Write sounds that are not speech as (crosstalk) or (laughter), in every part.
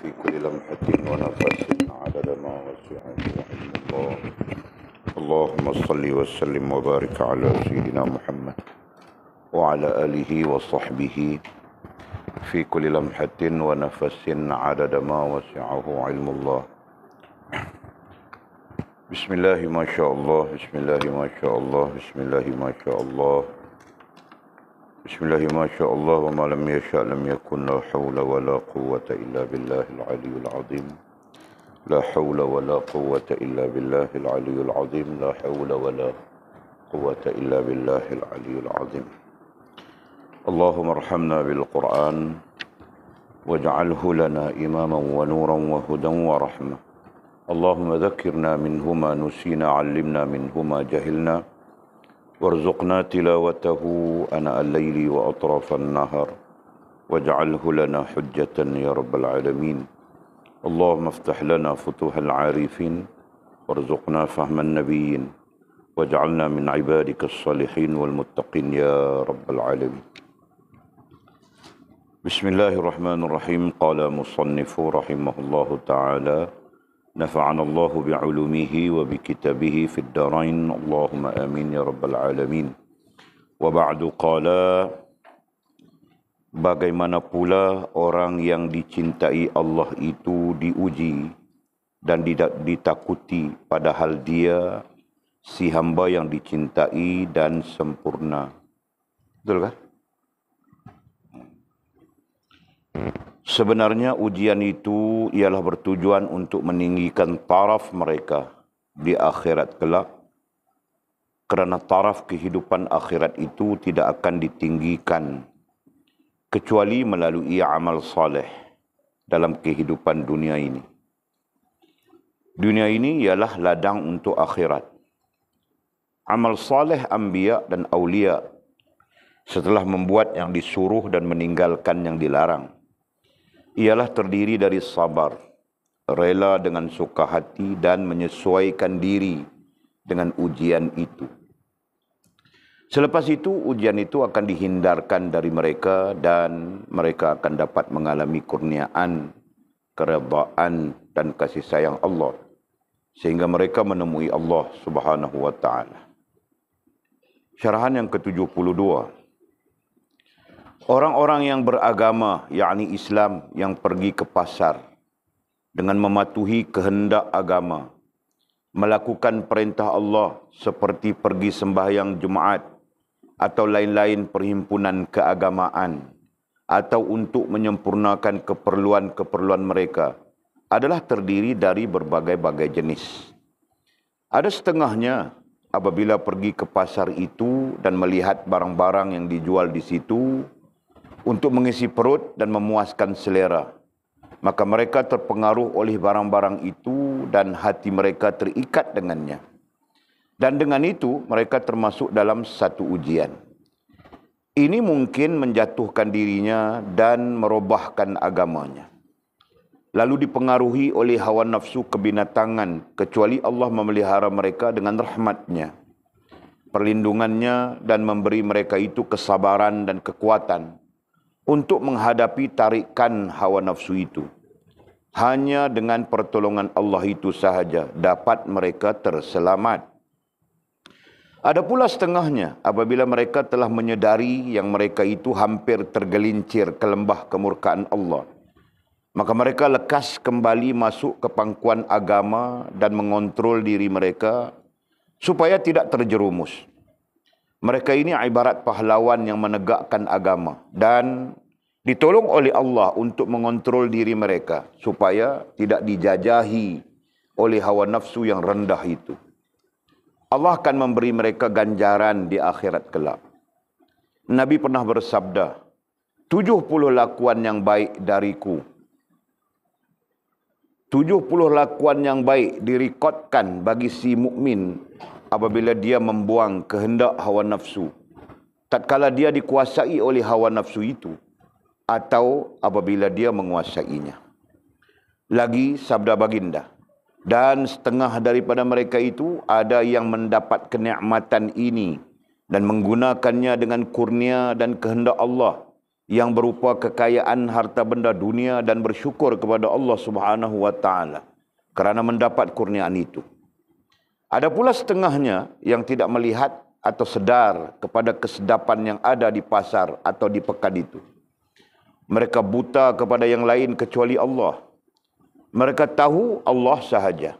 في كل لمحة ونفس عدد ما وسعه علم الله اللهم صل وسلم وبارك على سيدنا محمد وعلى آله وصحبه في كل لمحة ونفس عدد ما وسعه علم الله بسم الله ما شاء الله بسم الله ما شاء الله بسم الله ما شاء الله بسم الله ما شاء الله وما لم يشاء لم يكن لا حول ولا قوة إلا بالله العلي العظيم لا حول ولا قوة إلا بالله العلي العظيم لا حول ولا قوة إلا بالله العلي العظيم اللهم ارحمنا بالقرآن واجعله لنا إماما ونورا وهدى ورحمة اللهم ذكرنا منهما نسينا علمنا منهما جهلنا وارزقنا تلاوته أناء الليل وأطراف النهر واجعله لنا حجة يا رب العالمين اللهم افتح لنا فتوح العارفين وارزقنا فهم النبيين واجعلنا من عبادك الصالحين والمتقين يا رب العالمين بسم الله الرحمن الرحيم قال مصنف رحمه الله تعالى نفعنا الله بعلومه وبكتابه في الدارين اللهم امين يا رب العالمين وبعد قال bagaimana pula orang yang dicintai Allah itu diuji dan tidak ditakuti padahal dia si hamba yang dicintai dan sempurna betul kah? Sebenarnya ujian itu ialah bertujuan untuk meninggikan taraf mereka di akhirat kelak. Kerana taraf kehidupan akhirat itu tidak akan ditinggikan kecuali melalui amal saleh dalam kehidupan dunia ini. Dunia ini ialah ladang untuk akhirat. Amal saleh anbiya dan aulia setelah membuat yang disuruh dan meninggalkan yang dilarang ialah terdiri dari sabar, rela dengan suka hati dan menyesuaikan diri dengan ujian itu. Selepas itu ujian itu akan dihindarkan dari mereka dan mereka akan dapat mengalami kurniaan, keredaan dan kasih sayang Allah sehingga mereka menemui Allah Subhanahu wa taala. Syarahan yang ke-72 Orang-orang yang beragama, yakni Islam, yang pergi ke pasar dengan mematuhi kehendak agama, melakukan perintah Allah seperti pergi sembahyang Jumaat atau lain-lain perhimpunan keagamaan atau untuk menyempurnakan keperluan-keperluan mereka adalah terdiri dari berbagai-bagai jenis. Ada setengahnya apabila pergi ke pasar itu dan melihat barang-barang yang dijual di situ, untuk mengisi perut dan memuaskan selera. Maka mereka terpengaruh oleh barang-barang itu dan hati mereka terikat dengannya. Dan dengan itu mereka termasuk dalam satu ujian. Ini mungkin menjatuhkan dirinya dan merubahkan agamanya. Lalu dipengaruhi oleh hawa nafsu kebinatangan kecuali Allah memelihara mereka dengan rahmatnya. Perlindungannya dan memberi mereka itu kesabaran dan kekuatan untuk menghadapi tarikan hawa nafsu itu. Hanya dengan pertolongan Allah itu sahaja dapat mereka terselamat. Ada pula setengahnya apabila mereka telah menyedari yang mereka itu hampir tergelincir ke lembah kemurkaan Allah. Maka mereka lekas kembali masuk ke pangkuan agama dan mengontrol diri mereka supaya tidak terjerumus. Mereka ini ibarat pahlawan yang menegakkan agama dan ditolong oleh Allah untuk mengontrol diri mereka supaya tidak dijajahi oleh hawa nafsu yang rendah itu. Allah akan memberi mereka ganjaran di akhirat kelak. Nabi pernah bersabda, 70 lakuan yang baik dariku. 70 lakuan yang baik direkodkan bagi si mukmin apabila dia membuang kehendak hawa nafsu tatkala dia dikuasai oleh hawa nafsu itu atau apabila dia menguasainya lagi sabda baginda dan setengah daripada mereka itu ada yang mendapat kenikmatan ini dan menggunakannya dengan kurnia dan kehendak Allah yang berupa kekayaan harta benda dunia dan bersyukur kepada Allah Subhanahu wa taala kerana mendapat kurniaan itu ada pula setengahnya yang tidak melihat atau sedar kepada kesedapan yang ada di pasar atau di pekan itu. Mereka buta kepada yang lain kecuali Allah. Mereka tahu Allah sahaja.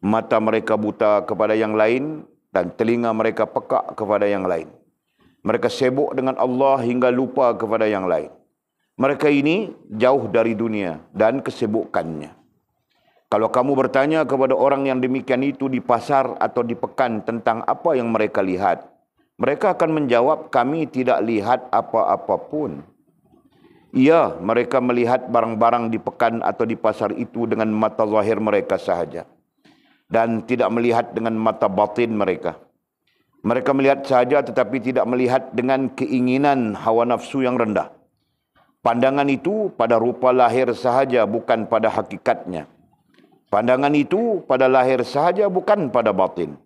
Mata mereka buta kepada yang lain dan telinga mereka pekak kepada yang lain. Mereka sibuk dengan Allah hingga lupa kepada yang lain. Mereka ini jauh dari dunia dan kesibukannya. Kalau kamu bertanya kepada orang yang demikian itu di pasar atau di pekan tentang apa yang mereka lihat, mereka akan menjawab, kami tidak lihat apa-apa pun. Ya, mereka melihat barang-barang di pekan atau di pasar itu dengan mata zahir mereka sahaja. Dan tidak melihat dengan mata batin mereka. Mereka melihat sahaja tetapi tidak melihat dengan keinginan hawa nafsu yang rendah. Pandangan itu pada rupa lahir sahaja bukan pada hakikatnya. Pandangan itu pada lahir sahaja bukan pada batin.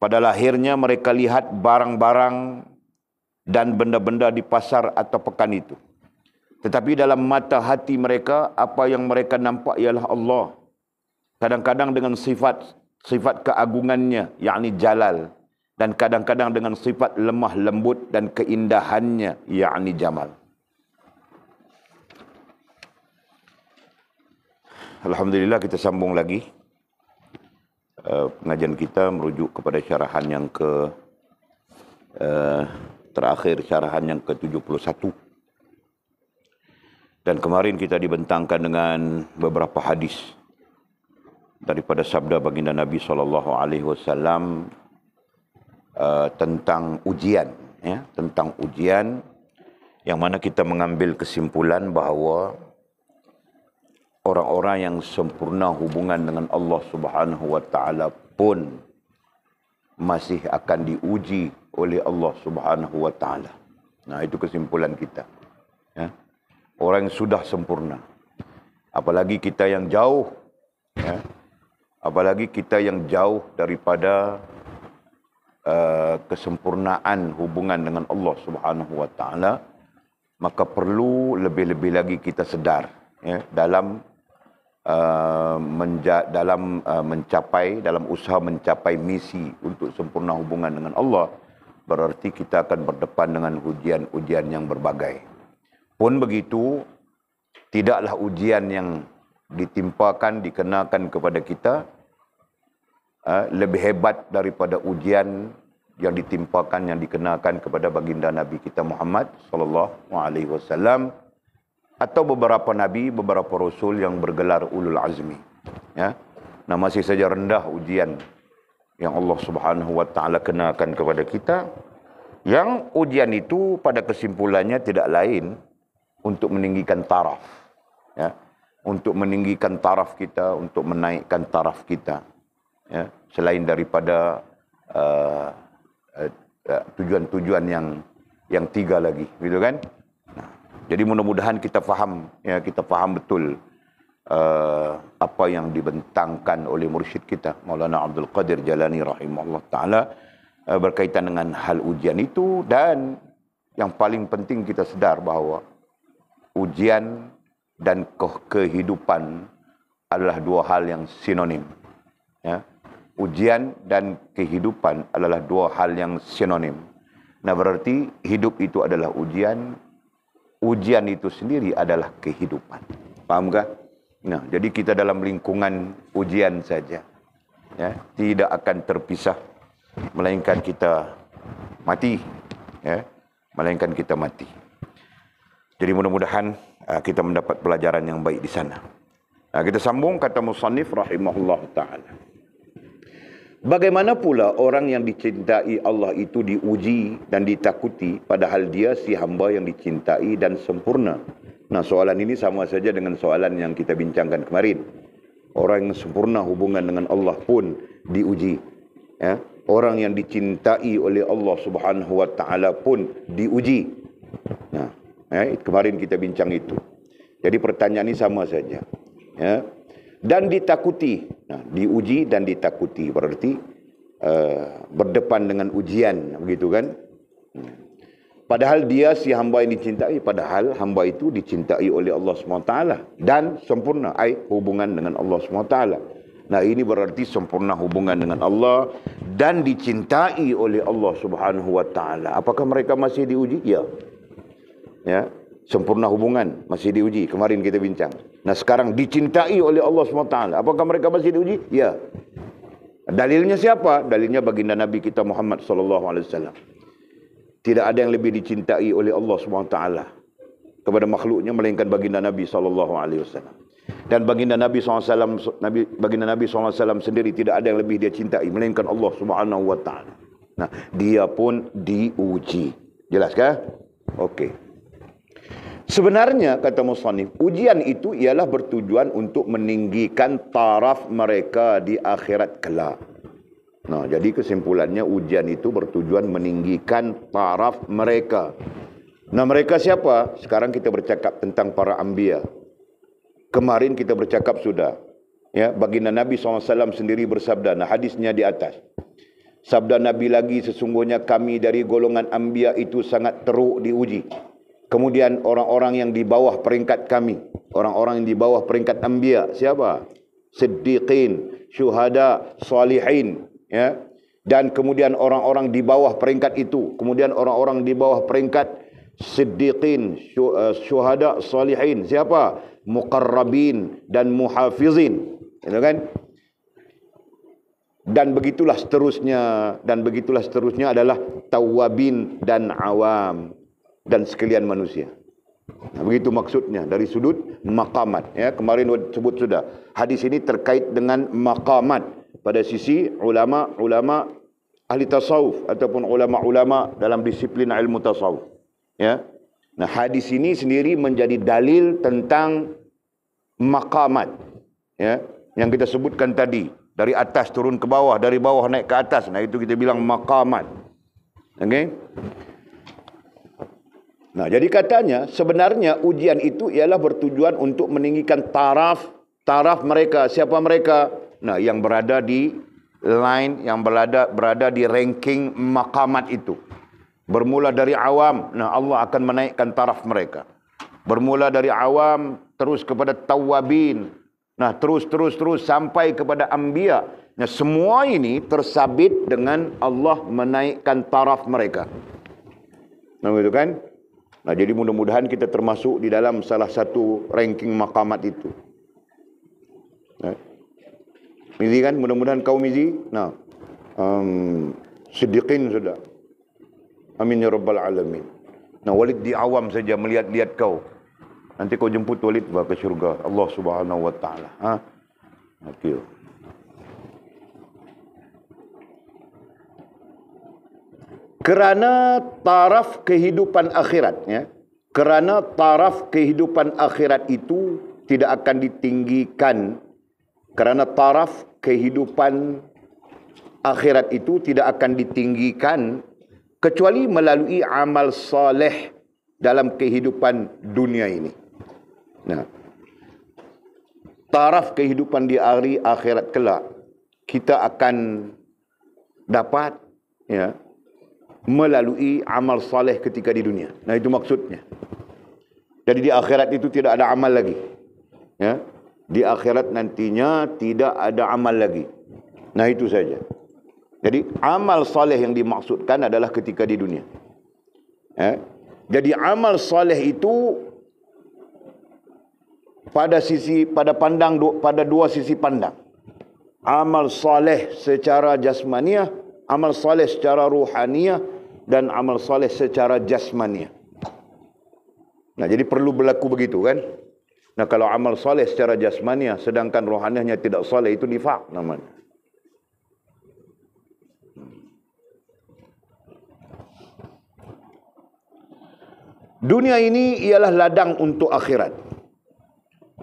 Pada lahirnya mereka lihat barang-barang dan benda-benda di pasar atau pekan itu. Tetapi dalam mata hati mereka, apa yang mereka nampak ialah Allah. Kadang-kadang dengan sifat sifat keagungannya, yakni jalal. Dan kadang-kadang dengan sifat lemah lembut dan keindahannya, yakni jamal. Alhamdulillah kita sambung lagi uh, pengajian kita merujuk kepada syarahan yang ke uh, terakhir syarahan yang ke-71. Dan kemarin kita dibentangkan dengan beberapa hadis daripada sabda baginda Nabi saw alaihi eh, tentang ujian ya tentang ujian yang mana kita mengambil kesimpulan bahawa orang-orang yang sempurna hubungan dengan Allah Subhanahu wa taala pun masih akan diuji oleh Allah Subhanahu wa taala. Nah, itu kesimpulan kita. Ya. Orang yang sudah sempurna. Apalagi kita yang jauh ya. Apalagi kita yang jauh daripada uh, kesempurnaan hubungan dengan Allah Subhanahu wa taala maka perlu lebih-lebih lagi kita sedar ya dalam Uh, menja- dalam uh, mencapai dalam usaha mencapai misi untuk sempurna hubungan dengan Allah berarti kita akan berdepan dengan ujian-ujian yang berbagai. Pun begitu, tidaklah ujian yang ditimpakan, dikenakan kepada kita uh, lebih hebat daripada ujian yang ditimpakan, yang dikenakan kepada baginda Nabi kita Muhammad sallallahu alaihi wasallam atau beberapa nabi, beberapa rasul yang bergelar ulul azmi. Ya. Nah, masih saja rendah ujian yang Allah Subhanahu wa taala kenakan kepada kita yang ujian itu pada kesimpulannya tidak lain untuk meninggikan taraf. Ya. Untuk meninggikan taraf kita, untuk menaikkan taraf kita. Ya. Selain daripada uh, uh, tujuan-tujuan yang yang tiga lagi, gitu kan? Jadi mudah-mudahan kita faham ya kita faham betul uh, apa yang dibentangkan oleh mursyid kita Maulana Abdul Qadir Jalani rahimahullah taala uh, berkaitan dengan hal ujian itu dan yang paling penting kita sedar bahawa ujian dan kehidupan adalah dua hal yang sinonim ya ujian dan kehidupan adalah dua hal yang sinonim nah berarti hidup itu adalah ujian ujian itu sendiri adalah kehidupan. Fahamkah? Nah, jadi kita dalam lingkungan ujian saja. Ya, tidak akan terpisah melainkan kita mati. Ya, melainkan kita mati. Jadi mudah-mudahan ah, kita mendapat pelajaran yang baik di sana. Nah, kita sambung kata Musannif rahimahullah ta'ala. Bagaimana pula orang yang dicintai Allah itu diuji dan ditakuti padahal dia si hamba yang dicintai dan sempurna? Nah soalan ini sama saja dengan soalan yang kita bincangkan kemarin. Orang yang sempurna hubungan dengan Allah pun diuji. Ya? Orang yang dicintai oleh Allah subhanahu wa ta'ala pun diuji. Nah, ya? kemarin kita bincang itu. Jadi pertanyaan ini sama saja. Ya? dan ditakuti. Nah, diuji dan ditakuti berarti uh, berdepan dengan ujian begitu kan? Padahal dia si hamba ini dicintai, padahal hamba itu dicintai oleh Allah Subhanahu Taala dan sempurna ai, hubungan dengan Allah Subhanahu Taala. Nah ini berarti sempurna hubungan dengan Allah dan dicintai oleh Allah Subhanahu Wa Taala. Apakah mereka masih diuji? Ya. Ya, sempurna hubungan masih diuji kemarin kita bincang nah sekarang dicintai oleh Allah SWT apakah mereka masih diuji ya dalilnya siapa dalilnya baginda Nabi kita Muhammad SAW tidak ada yang lebih dicintai oleh Allah SWT kepada makhluknya melainkan baginda Nabi SAW dan baginda Nabi SAW baginda Nabi SAW sendiri tidak ada yang lebih dia cintai melainkan Allah SWT nah dia pun diuji jelaskah Okay. Sebenarnya kata Musanif, ujian itu ialah bertujuan untuk meninggikan taraf mereka di akhirat kelak. Nah, jadi kesimpulannya ujian itu bertujuan meninggikan taraf mereka. Nah, mereka siapa? Sekarang kita bercakap tentang para ambia. Kemarin kita bercakap sudah. Ya, baginda Nabi SAW sendiri bersabda. Nah, hadisnya di atas. Sabda Nabi lagi sesungguhnya kami dari golongan ambia itu sangat teruk diuji. Kemudian orang-orang yang di bawah peringkat kami, orang-orang yang di bawah peringkat anbiya, siapa? Siddiqin, syuhada, salihin, ya. Dan kemudian orang-orang di bawah peringkat itu, kemudian orang-orang di bawah peringkat siddiqin, eh, syuhada, salihin, siapa? Muqarrabin dan muhafizin. Gitu kan? Dan begitulah seterusnya, dan begitulah seterusnya adalah tawabin dan awam dan sekalian manusia. Nah, begitu maksudnya dari sudut maqamat ya kemarin sebut sudah hadis ini terkait dengan maqamat pada sisi ulama-ulama ahli tasawuf ataupun ulama-ulama dalam disiplin ilmu tasawuf ya nah hadis ini sendiri menjadi dalil tentang maqamat ya yang kita sebutkan tadi dari atas turun ke bawah dari bawah naik ke atas nah itu kita bilang maqamat okey Nah, jadi katanya sebenarnya ujian itu ialah bertujuan untuk meninggikan taraf taraf mereka. Siapa mereka? Nah, yang berada di line yang berada berada di ranking makamat itu. Bermula dari awam, nah Allah akan menaikkan taraf mereka. Bermula dari awam terus kepada tawabin. Nah, terus terus terus sampai kepada anbiya. Nah, semua ini tersabit dengan Allah menaikkan taraf mereka. Nah, itu kan? Nah, jadi mudah-mudahan kita termasuk di dalam salah satu ranking makamat itu. Nah. Mizi kan? Mudah-mudahan kau Mizi. Nah, um, sediqin sudah. Amin ya Rabbal Alamin. Nah, Walid di awam saja melihat-lihat kau. Nanti kau jemput Walid ke syurga. Allah subhanahu wa ta'ala. Ha? Okay. kerana taraf kehidupan akhirat ya kerana taraf kehidupan akhirat itu tidak akan ditinggikan kerana taraf kehidupan akhirat itu tidak akan ditinggikan kecuali melalui amal soleh dalam kehidupan dunia ini nah taraf kehidupan di hari akhirat kelak kita akan dapat ya melalui amal saleh ketika di dunia. Nah itu maksudnya. Jadi di akhirat itu tidak ada amal lagi. Ya. Di akhirat nantinya tidak ada amal lagi. Nah itu saja. Jadi amal saleh yang dimaksudkan adalah ketika di dunia. Ya. Jadi amal saleh itu pada sisi pada pandang pada dua sisi pandang. Amal saleh secara jasmaniah, amal saleh secara ruhaniah dan amal soleh secara jasmania. Nah, jadi perlu berlaku begitu kan? Nah, kalau amal soleh secara jasmania sedangkan rohaniahnya tidak soleh itu nifak namanya. Dunia ini ialah ladang untuk akhirat.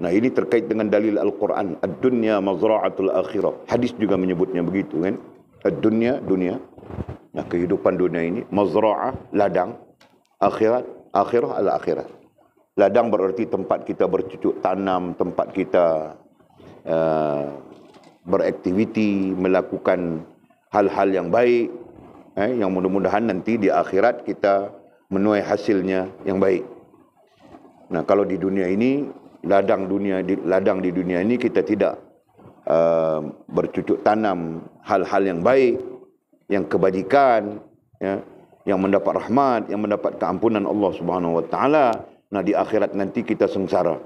Nah, ini terkait dengan dalil Al-Quran. Ad-dunya mazra'atul akhirah. Hadis juga menyebutnya begitu kan? Ad-dunya, dunia. Nah, kehidupan dunia ini mazra'ah, ladang. Akhirat, akhirah adalah akhirat. Ladang bererti tempat kita bercucuk tanam, tempat kita uh, beraktiviti, melakukan hal-hal yang baik. Eh, yang mudah-mudahan nanti di akhirat kita menuai hasilnya yang baik. Nah, kalau di dunia ini, ladang dunia di ladang di dunia ini kita tidak uh, bercucuk tanam hal-hal yang baik, yang kebajikan ya yang mendapat rahmat yang mendapat keampunan Allah Subhanahu wa taala nah di akhirat nanti kita sengsara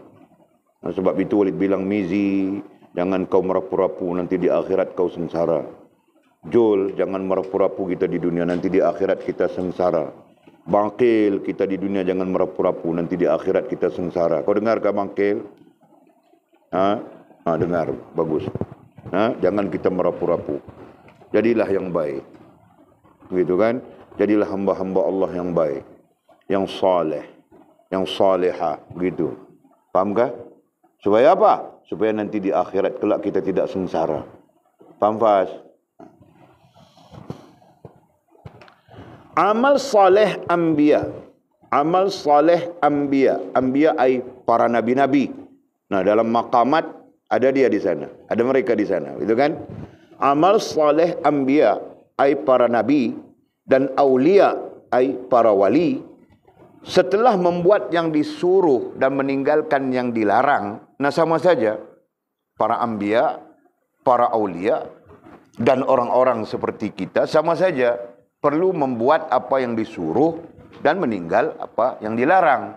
nah, sebab itu Walid bilang mizi jangan kau merapu-rapu nanti di akhirat kau sengsara jul jangan merapu-rapu kita di dunia nanti di akhirat kita sengsara bangkil kita di dunia jangan merapu-rapu nanti di akhirat kita sengsara kau dengar ke bangkil ha ha dengar bagus ha jangan kita merapu-rapu jadilah yang baik. Gitu kan? Jadilah hamba-hamba Allah yang baik. Yang saleh, Yang saleha, Gitu. Fahamkah? Supaya apa? Supaya nanti di akhirat kelak kita tidak sengsara. Faham Fahaz? Amal saleh ambia. Amal saleh ambia. Ambia ai para nabi-nabi. Nah dalam makamat ada dia di sana. Ada mereka di sana. Gitu Gitu kan? amal saleh anbiya ay para nabi dan aulia ay para wali setelah membuat yang disuruh dan meninggalkan yang dilarang nah sama saja para anbiya para aulia dan orang-orang seperti kita sama saja perlu membuat apa yang disuruh dan meninggal apa yang dilarang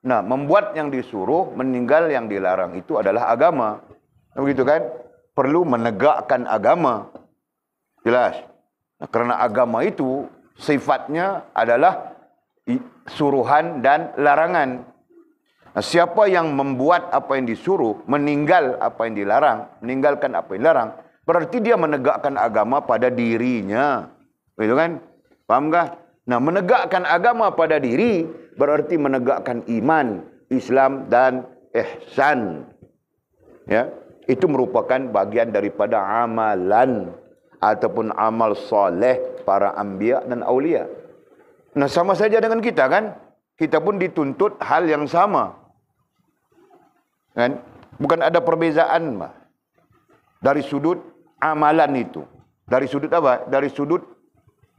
nah membuat yang disuruh meninggal yang dilarang itu adalah agama begitu kan perlu menegakkan agama. Jelas. Nah, kerana agama itu sifatnya adalah suruhan dan larangan. Nah, siapa yang membuat apa yang disuruh, meninggal apa yang dilarang, meninggalkan apa yang dilarang, berarti dia menegakkan agama pada dirinya. Begitu kan? Fahamkah? Nah, menegakkan agama pada diri berarti menegakkan iman, Islam dan ihsan. Ya, itu merupakan bagian daripada amalan ataupun amal soleh para ambia dan aulia. Nah sama saja dengan kita kan? Kita pun dituntut hal yang sama. Kan? Bukan ada perbezaan mah. Dari sudut amalan itu. Dari sudut apa? Dari sudut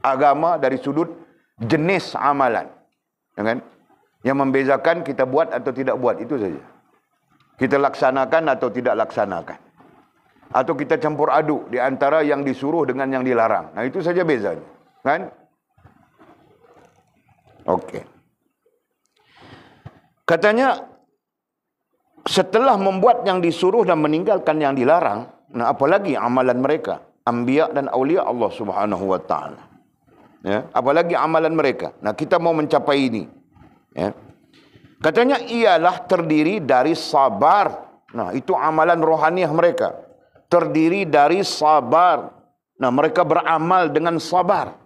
agama, dari sudut jenis amalan. Kan? Yang membezakan kita buat atau tidak buat itu saja kita laksanakan atau tidak laksanakan. Atau kita campur aduk di antara yang disuruh dengan yang dilarang. Nah itu saja bezanya. Kan? Okey. Katanya setelah membuat yang disuruh dan meninggalkan yang dilarang. Nah apalagi amalan mereka. Ambiya dan awliya Allah subhanahu wa ta'ala. Ya, apalagi amalan mereka. Nah kita mau mencapai ini. Ya, Katanya ialah terdiri dari sabar. Nah, itu amalan rohaniah mereka. Terdiri dari sabar. Nah, mereka beramal dengan sabar.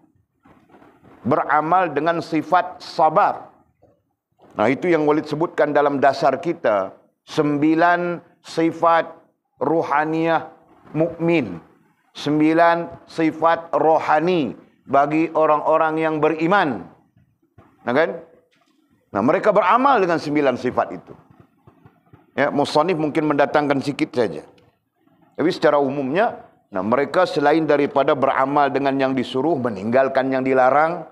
Beramal dengan sifat sabar. Nah, itu yang Walid sebutkan dalam dasar kita. Sembilan sifat rohaniah mukmin. Sembilan sifat rohani bagi orang-orang yang beriman. Nah, kan? Nah, mereka beramal dengan sembilan sifat itu. Ya, Musanif mungkin mendatangkan sedikit saja. Tapi secara umumnya, nah mereka selain daripada beramal dengan yang disuruh, meninggalkan yang dilarang,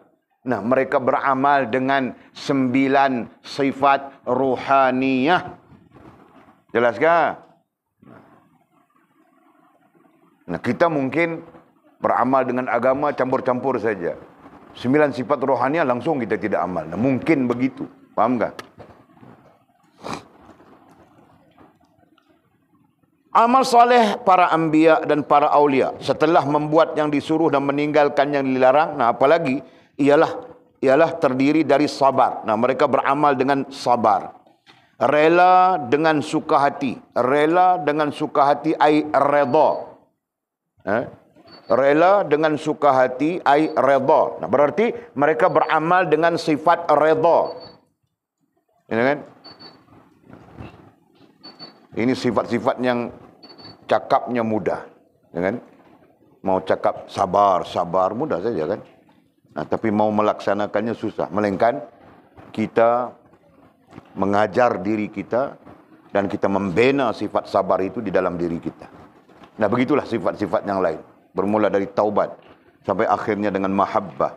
nah mereka beramal dengan sembilan sifat ruhaniyah. Jelaskah? Nah, kita mungkin beramal dengan agama campur-campur saja. Sembilan sifat rohania langsung kita tidak amal. Nah, mungkin begitu. Paham tak? Amal soleh para ambia dan para aulia setelah membuat yang disuruh dan meninggalkan yang dilarang. Nah, apalagi ialah ialah terdiri dari sabar. Nah, mereka beramal dengan sabar. Rela dengan suka hati. Rela dengan suka hati. Ay, redha. Eh? rela dengan suka hati ai redha nah, berarti mereka beramal dengan sifat redha ini ya kan ini sifat-sifat yang cakapnya mudah ya kan mau cakap sabar sabar mudah saja kan nah tapi mau melaksanakannya susah melainkan kita mengajar diri kita dan kita membina sifat sabar itu di dalam diri kita nah begitulah sifat-sifat yang lain bermula dari taubat sampai akhirnya dengan mahabbah.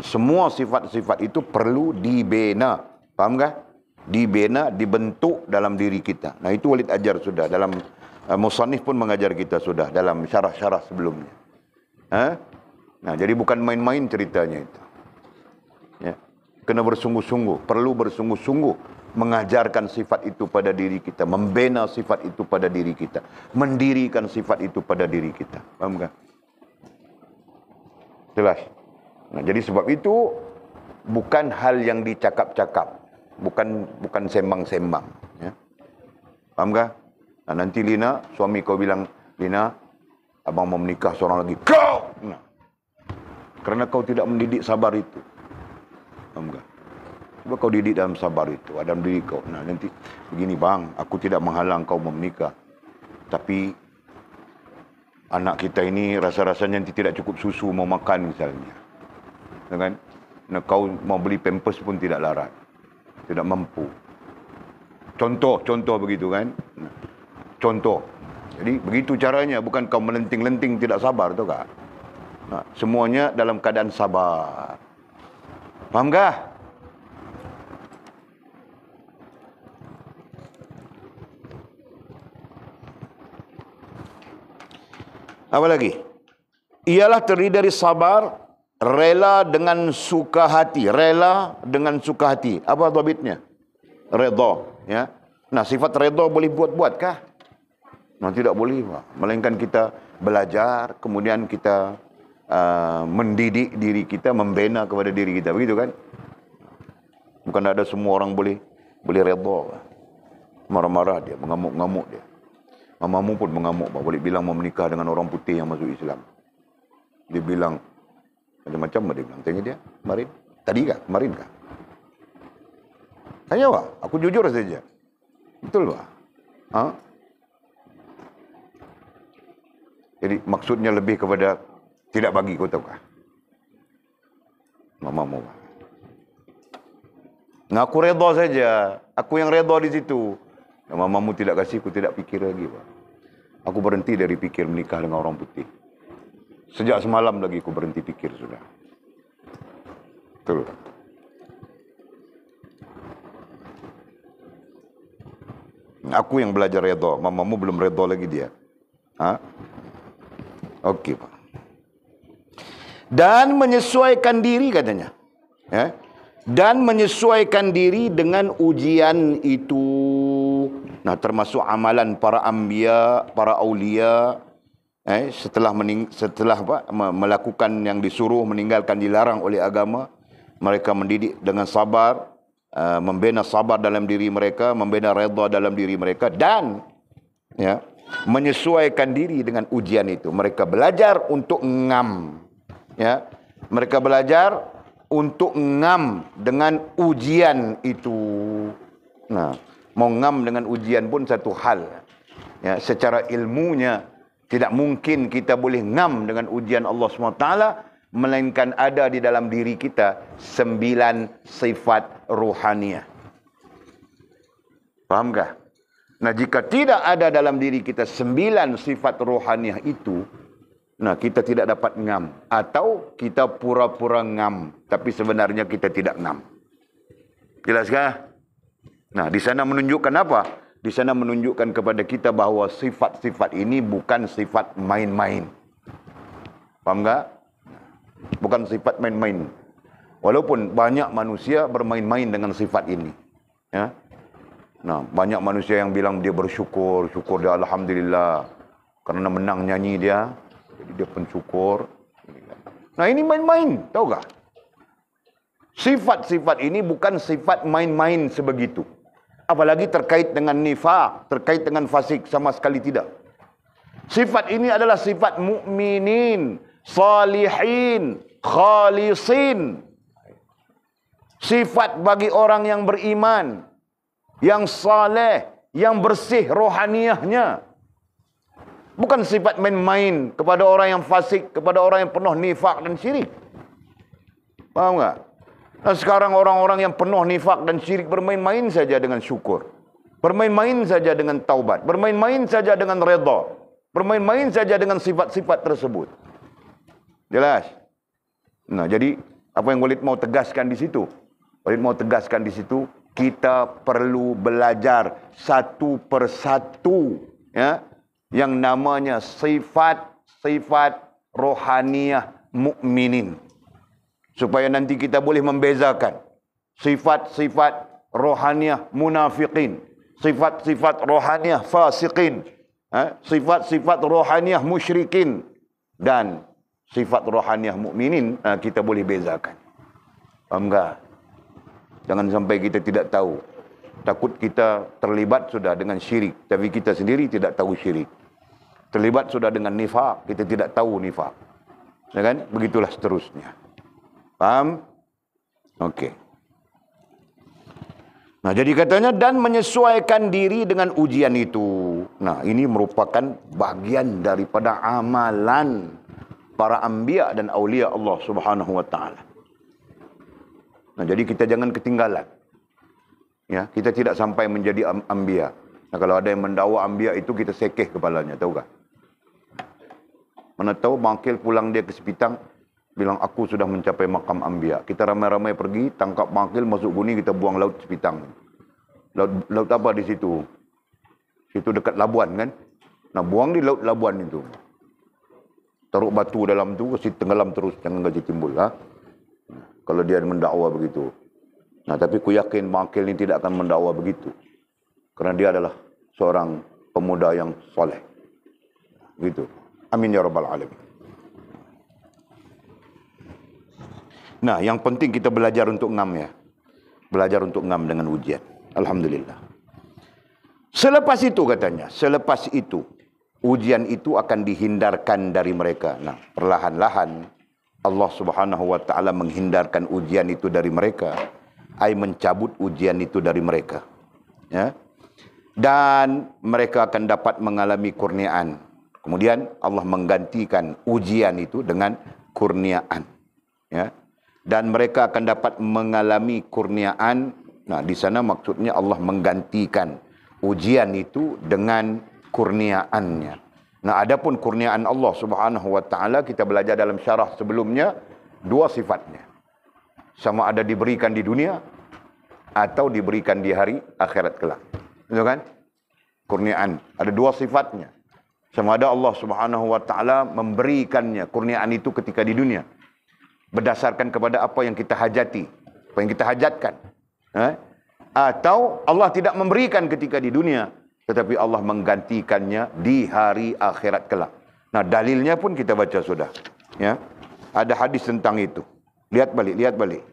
Semua sifat-sifat itu perlu dibina. Faham tak? Dibina, dibentuk dalam diri kita. Nah itu Walid ajar sudah. Dalam uh, eh, Musanif pun mengajar kita sudah. Dalam syarah-syarah sebelumnya. Huh? Ha? Nah jadi bukan main-main ceritanya itu. Ya. Kena bersungguh-sungguh. Perlu bersungguh-sungguh mengajarkan sifat itu pada diri kita, membina sifat itu pada diri kita, mendirikan sifat itu pada diri kita. Paham kan? Jelas. Nah, jadi sebab itu bukan hal yang dicakap-cakap, bukan bukan sembang-sembang, ya. Paham kan? Nah, nanti Lina, suami kau bilang, Lina, abang mau menikah seorang lagi. Kau! Nah. Kerana kau tidak mendidik sabar itu. Paham kan? Sebab kau didik dalam sabar itu. Dalam diri kau. Nah, nanti begini bang. Aku tidak menghalang kau mau menikah. Tapi anak kita ini rasa-rasanya nanti tidak cukup susu mau makan misalnya. Kan? Nah, kau mau beli pampers pun tidak larat. Tidak mampu. Contoh, contoh begitu kan. Contoh. Jadi begitu caranya. Bukan kau melenting-lenting tidak sabar tu kak. Nah, semuanya dalam keadaan sabar. Faham kah? Apa lagi? Ialah terdiri dari sabar, rela dengan suka hati. Rela dengan suka hati. Apa dobitnya? Redha. Ya. Nah, sifat redha boleh buat-buatkah? Nah, tidak boleh. Pak. Melainkan kita belajar, kemudian kita uh, mendidik diri kita, membina kepada diri kita. Begitu kan? Bukan ada semua orang boleh boleh redha. Marah-marah dia, mengamuk-ngamuk dia. Mamamu pun mengamuk Pak boleh bilang mau menikah dengan orang putih yang masuk Islam. Dia bilang macam-macam lah dia bilang. Tanya dia, kemarin. Tadi kah? Kemarin kah? Tanya Pak, aku jujur saja. Betul lah. Ha? Jadi maksudnya lebih kepada tidak bagi kau tahu kah? Mamamu, mau. Nah, aku redha saja. Aku yang redha di situ. Yang mamamu tidak kasih, aku tidak fikir lagi. Pak. Aku berhenti dari fikir menikah dengan orang putih. Sejak semalam lagi aku berhenti fikir sudah. Betul. Aku yang belajar redha. Mamamu belum redha lagi dia. Ha? Okey, Pak. Dan menyesuaikan diri katanya. Ya? Eh? dan menyesuaikan diri dengan ujian itu. Nah, termasuk amalan para ambia, para aulia eh, setelah mening- setelah apa, melakukan yang disuruh meninggalkan dilarang oleh agama, mereka mendidik dengan sabar, uh, membina sabar dalam diri mereka, membina reda dalam diri mereka dan ya, menyesuaikan diri dengan ujian itu. Mereka belajar untuk ngam. Ya, mereka belajar untuk ngam dengan ujian itu. Nah, mau ngam dengan ujian pun satu hal. Ya, secara ilmunya tidak mungkin kita boleh ngam dengan ujian Allah SWT melainkan ada di dalam diri kita sembilan sifat ruhania. Fahamkah? Nah, jika tidak ada dalam diri kita sembilan sifat ruhania itu, Nah, kita tidak dapat ngam atau kita pura-pura ngam tapi sebenarnya kita tidak ngam. Jelaskah? Nah, di sana menunjukkan apa? Di sana menunjukkan kepada kita bahawa sifat-sifat ini bukan sifat main-main. Faham tak? Bukan sifat main-main. Walaupun banyak manusia bermain-main dengan sifat ini. Ya. Nah, banyak manusia yang bilang dia bersyukur, syukur dia alhamdulillah. Kerana menang nyanyi dia, dia pencukur. Nah ini main-main, tahu tak? Sifat-sifat ini bukan sifat main-main sebegitu. Apalagi terkait dengan nifak, terkait dengan fasik, sama sekali tidak. Sifat ini adalah sifat mukminin, salihin, khalisin. Sifat bagi orang yang beriman, yang saleh, yang bersih rohaniahnya. Bukan sifat main-main kepada orang yang fasik, kepada orang yang penuh nifak dan syirik. Faham tak? Nah sekarang orang-orang yang penuh nifak dan syirik bermain-main saja dengan syukur. Bermain-main saja dengan taubat. Bermain-main saja dengan reda, Bermain-main saja dengan sifat-sifat tersebut. Jelas? Nah jadi apa yang Walid mau tegaskan di situ? Walid mau tegaskan di situ. Kita perlu belajar satu persatu. Ya? yang namanya sifat-sifat rohaniyah mukminin supaya nanti kita boleh membezakan sifat-sifat rohaniyah munafiqin, sifat-sifat rohaniyah fasikin ha? sifat-sifat rohaniyah musyrikin dan sifat rohaniyah mukminin ha, kita boleh bezakan paham enggak jangan sampai kita tidak tahu takut kita terlibat sudah dengan syirik tapi kita sendiri tidak tahu syirik terlibat sudah dengan nifak kita tidak tahu nifak ya kan begitulah seterusnya paham okey nah jadi katanya dan menyesuaikan diri dengan ujian itu nah ini merupakan bagian daripada amalan para anbiya dan aulia Allah Subhanahu wa taala nah jadi kita jangan ketinggalan ya kita tidak sampai menjadi anbiya nah kalau ada yang mendakwa anbiya itu kita sekeh kepalanya tahu tak? Mana tahu bangkil pulang dia ke Sepitang bilang aku sudah mencapai makam Ambia. Kita ramai-ramai pergi tangkap bangkil masuk guni kita buang laut Sepitang. Laut, laut apa di situ? situ dekat Labuan kan? Nah buang di laut Labuan itu. Taruh batu dalam tu si tenggelam terus jangan gaji timbul ha? Kalau dia mendakwa begitu. Nah tapi ku yakin bangkil ini tidak akan mendakwa begitu. Kerana dia adalah seorang pemuda yang soleh. Gitu. Amin ya rabbal alamin. Nah, yang penting kita belajar untuk ngam ya. Belajar untuk ngam dengan ujian. Alhamdulillah. Selepas itu katanya, selepas itu ujian itu akan dihindarkan dari mereka. Nah, perlahan-lahan Allah Subhanahu wa taala menghindarkan ujian itu dari mereka, ai mencabut ujian itu dari mereka. Ya. Dan mereka akan dapat mengalami kurniaan Kemudian Allah menggantikan ujian itu dengan kurniaan. Ya. Dan mereka akan dapat mengalami kurniaan. Nah, di sana maksudnya Allah menggantikan ujian itu dengan kurniaannya. Nah, adapun kurniaan Allah Subhanahu wa taala kita belajar dalam syarah sebelumnya dua sifatnya. Sama ada diberikan di dunia atau diberikan di hari akhirat kelak. Betul kan? Kurniaan ada dua sifatnya sama ada Allah Subhanahu wa taala memberikannya kurniaan itu ketika di dunia berdasarkan kepada apa yang kita hajati apa yang kita hajatkan eh? atau Allah tidak memberikan ketika di dunia tetapi Allah menggantikannya di hari akhirat kelak nah dalilnya pun kita baca sudah ya ada hadis tentang itu lihat balik lihat balik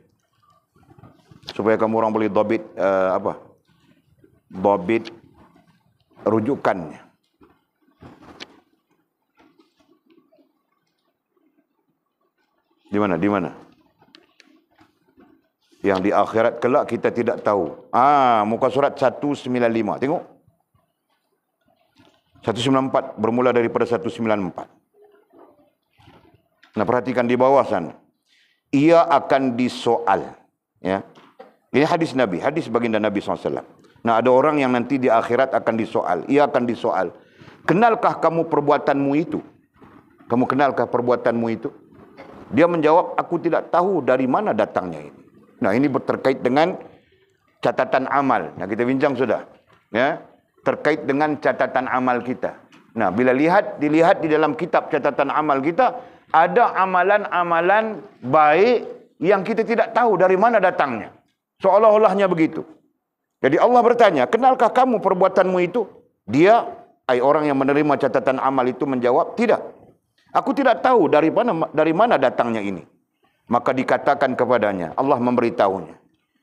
supaya kamu orang boleh dobit uh, apa dobit rujukannya Di mana? Di mana? Yang di akhirat kelak kita tidak tahu. Ah, muka surat 195. Tengok. 194 bermula daripada 194. Nah, perhatikan di bawah sana. Ia akan disoal. Ya. Ini hadis Nabi. Hadis baginda Nabi SAW. Nah, ada orang yang nanti di akhirat akan disoal. Ia akan disoal. Kenalkah kamu perbuatanmu itu? Kamu kenalkah perbuatanmu itu? Dia menjawab, aku tidak tahu dari mana datangnya ini. Nah, ini berterkait dengan catatan amal. Nah, kita bincang sudah. Ya, terkait dengan catatan amal kita. Nah, bila lihat dilihat di dalam kitab catatan amal kita, ada amalan-amalan baik yang kita tidak tahu dari mana datangnya. Seolah-olahnya begitu. Jadi Allah bertanya, "Kenalkah kamu perbuatanmu itu?" Dia, orang yang menerima catatan amal itu menjawab, "Tidak." Aku tidak tahu dari mana, dari mana datangnya ini. Maka dikatakan kepadanya, Allah memberitahunya.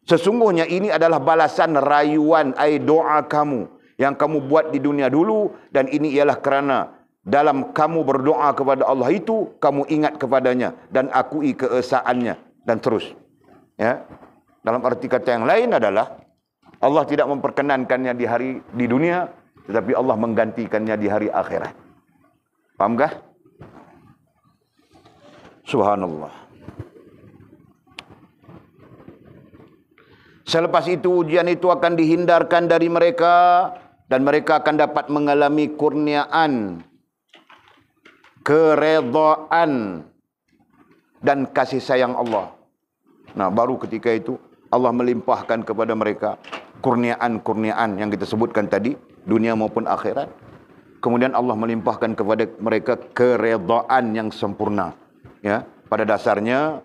Sesungguhnya ini adalah balasan rayuan ai doa kamu yang kamu buat di dunia dulu dan ini ialah kerana dalam kamu berdoa kepada Allah itu kamu ingat kepadanya dan akui keesaannya dan terus. Ya. Dalam arti kata yang lain adalah Allah tidak memperkenankannya di hari di dunia tetapi Allah menggantikannya di hari akhirat. Pahamkah? kah? Subhanallah. Selepas itu ujian itu akan dihindarkan dari mereka dan mereka akan dapat mengalami kurniaan keredaan dan kasih sayang Allah. Nah, baru ketika itu Allah melimpahkan kepada mereka kurniaan-kurniaan yang kita sebutkan tadi, dunia maupun akhirat. Kemudian Allah melimpahkan kepada mereka keredaan yang sempurna ya pada dasarnya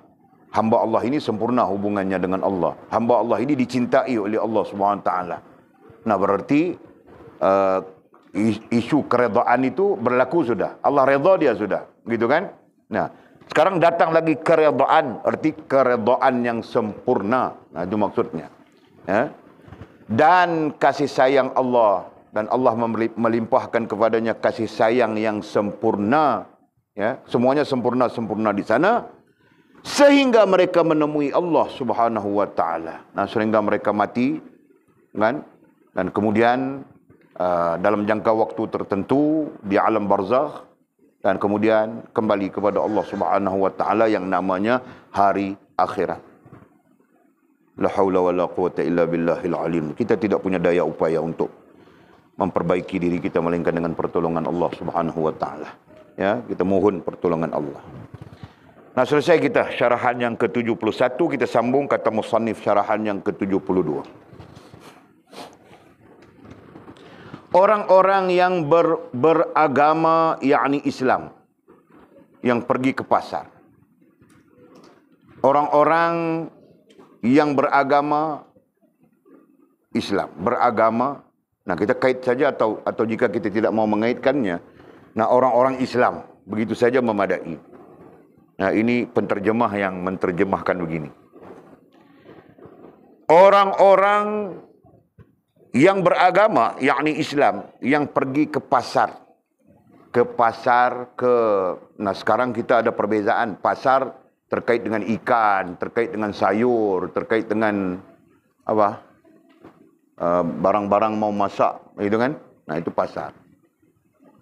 hamba Allah ini sempurna hubungannya dengan Allah hamba Allah ini dicintai oleh Allah Subhanahu taala nah berarti uh, isu keredaan itu berlaku sudah Allah reda dia sudah gitu kan nah sekarang datang lagi keredaan arti keredaan yang sempurna nah itu maksudnya ya dan kasih sayang Allah dan Allah melimpahkan kepadanya kasih sayang yang sempurna ya semuanya sempurna-sempurna di sana sehingga mereka menemui Allah Subhanahu wa taala nah sehingga mereka mati kan dan kemudian uh, dalam jangka waktu tertentu di alam barzakh dan kemudian kembali kepada Allah Subhanahu wa taala yang namanya hari akhirat la haula wala quwwata illa billahil alim kita tidak punya daya upaya untuk memperbaiki diri kita melainkan dengan pertolongan Allah Subhanahu wa taala ya kita mohon pertolongan Allah. Nah selesai kita syarahan yang ke-71 kita sambung kata musannif syarahan yang ke-72. Orang-orang yang ber, beragama yakni Islam yang pergi ke pasar. Orang-orang yang beragama Islam, beragama. Nah, kita kait saja atau atau jika kita tidak mau mengaitkannya, Nah orang-orang Islam begitu saja memadai. Nah ini penterjemah yang menterjemahkan begini. Orang-orang yang beragama, yakni Islam, yang pergi ke pasar. Ke pasar, ke... Nah sekarang kita ada perbezaan. Pasar terkait dengan ikan, terkait dengan sayur, terkait dengan... Apa? Eh, barang-barang mau masak, itu kan? Nah itu pasar.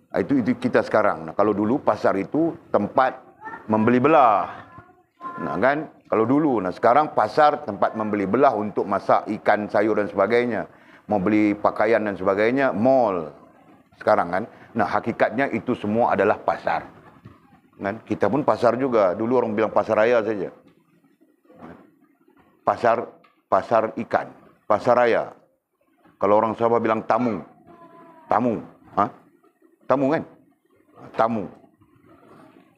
Ah, itu itu kita sekarang. Nah, kalau dulu pasar itu tempat membeli belah. Nah kan? Kalau dulu. Nah sekarang pasar tempat membeli belah untuk masak ikan, sayur dan sebagainya. Mau beli pakaian dan sebagainya, mall. Sekarang kan? Nah hakikatnya itu semua adalah pasar. Kan? Kita pun pasar juga. Dulu orang bilang pasar raya saja. Pasar pasar ikan. Pasar raya. Kalau orang Sabah bilang tamu. Tamu. Hah? Tamu kan? Tamu.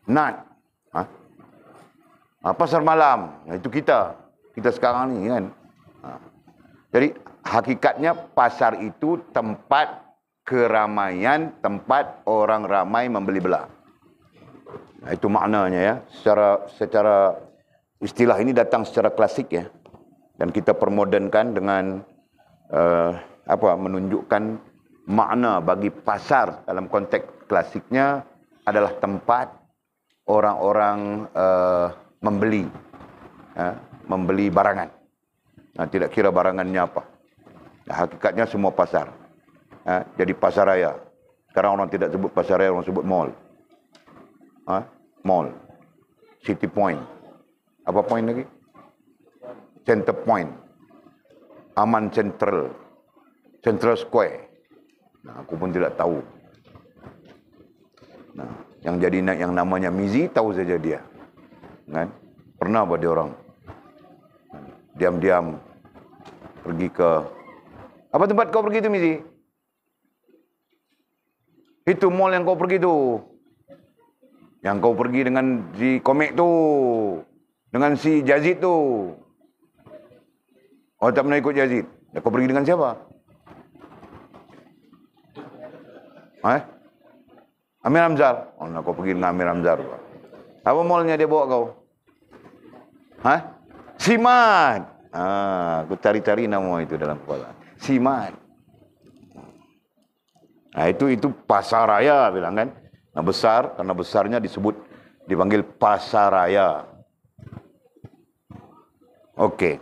Nat. Ha? ha pasar malam. Ha, itu kita. Kita sekarang ni kan? Ha. Jadi hakikatnya pasar itu tempat keramaian, tempat orang ramai membeli belah. Nah, itu maknanya ya. Secara secara istilah ini datang secara klasik ya. Dan kita permodenkan dengan uh, apa menunjukkan makna bagi pasar dalam konteks klasiknya adalah tempat orang-orang uh, membeli uh, membeli barangan. Nah, ha, tidak kira barangannya apa. Nah, hakikatnya semua pasar. Uh, jadi pasar raya. Sekarang orang tidak sebut pasar raya, orang sebut mall. Uh, mall. City point. Apa point lagi? Center point. Aman Central. Central Square. Nah, aku pun tidak tahu. Nah, yang jadi nak yang namanya Mizi tahu saja dia. Kan? Pernah apa dia orang? Diam-diam pergi ke apa tempat kau pergi tu Mizi? Itu mall yang kau pergi tu. Yang kau pergi dengan si komik tu. Dengan si Jazid tu. Oh tak pernah ikut Jazid. Kau pergi dengan siapa? Eh? Amir Amzar. Oh, nak kau pergi dengan Amir Amzar. Apa malnya dia bawa kau? Hah? Eh? Siman. Ah, aku cari-cari nama itu dalam kepala. Simat, Nah, itu itu pasar raya bilang kan. Nah, besar karena besarnya disebut dipanggil pasar raya. Oke. Okay.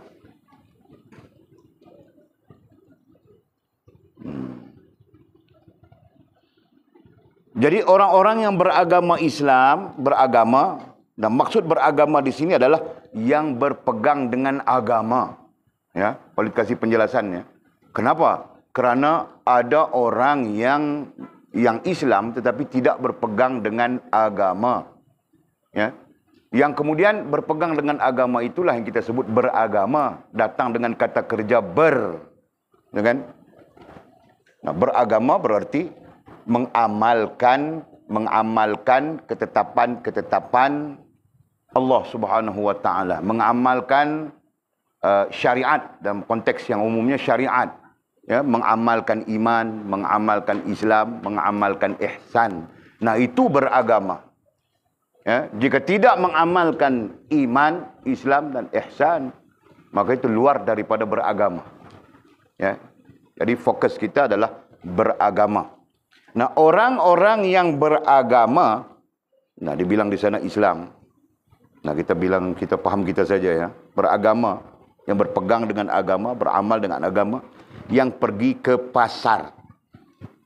Jadi orang-orang yang beragama Islam, beragama, dan maksud beragama di sini adalah yang berpegang dengan agama. Ya, boleh kasih penjelasannya. Kenapa? Kerana ada orang yang yang Islam tetapi tidak berpegang dengan agama. Ya. Yang kemudian berpegang dengan agama itulah yang kita sebut beragama. Datang dengan kata kerja ber. Ya kan? Nah, beragama berarti mengamalkan mengamalkan ketetapan-ketetapan Allah Subhanahu wa taala, mengamalkan uh, syariat dalam konteks yang umumnya syariat, ya, mengamalkan iman, mengamalkan Islam, mengamalkan ihsan. Nah, itu beragama. Ya, jika tidak mengamalkan iman, Islam dan ihsan, maka itu luar daripada beragama. Ya. Jadi fokus kita adalah beragama. Nah, orang-orang yang beragama, nah dibilang di sana Islam. Nah, kita bilang kita paham kita saja ya, beragama yang berpegang dengan agama, beramal dengan agama, yang pergi ke pasar.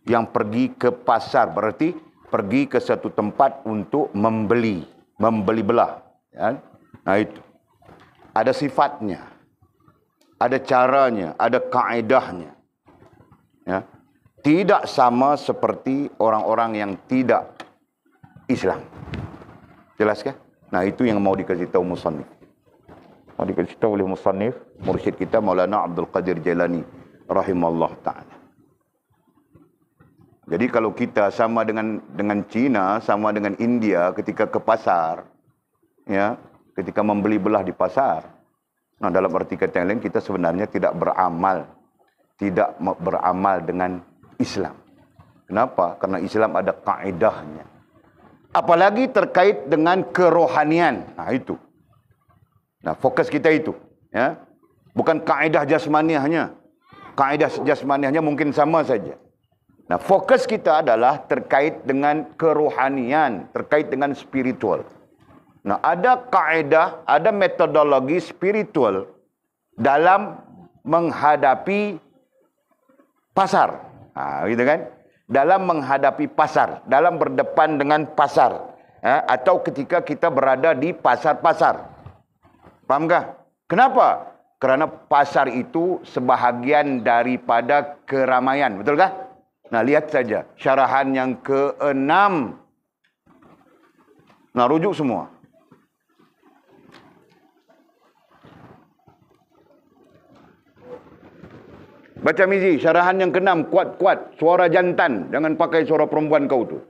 Yang pergi ke pasar berarti pergi ke satu tempat untuk membeli, membeli belah, ya. Nah, itu. Ada sifatnya. Ada caranya, ada kaedahnya tidak sama seperti orang-orang yang tidak Islam. Jelas ke? Nah, itu yang mau dikasih tahu musannif. Mau dikasih tahu oleh musannif, mursyid kita Maulana Abdul Qadir Jailani rahimallah taala. Jadi kalau kita sama dengan dengan Cina, sama dengan India ketika ke pasar, ya, ketika membeli belah di pasar. Nah, dalam arti kata yang lain kita sebenarnya tidak beramal tidak beramal dengan Islam. Kenapa? Karena Islam ada kaedahnya. Apalagi terkait dengan kerohanian. Nah itu. Nah fokus kita itu. Ya. Bukan kaedah jasmaniahnya. Kaedah jasmaniahnya mungkin sama saja. Nah fokus kita adalah terkait dengan kerohanian. Terkait dengan spiritual. Nah ada kaedah, ada metodologi spiritual dalam menghadapi pasar. Pasar. Ha, gitu kan? Dalam menghadapi pasar, dalam berdepan dengan pasar. Ha, atau ketika kita berada di pasar-pasar. Fahamkah? Kenapa? Kerana pasar itu sebahagian daripada keramaian. Betulkah? Nah, lihat saja. Syarahan yang keenam. Nah, rujuk semua. Baca Mizi, syarahan yang keenam kuat-kuat suara jantan, jangan pakai suara perempuan kau tu.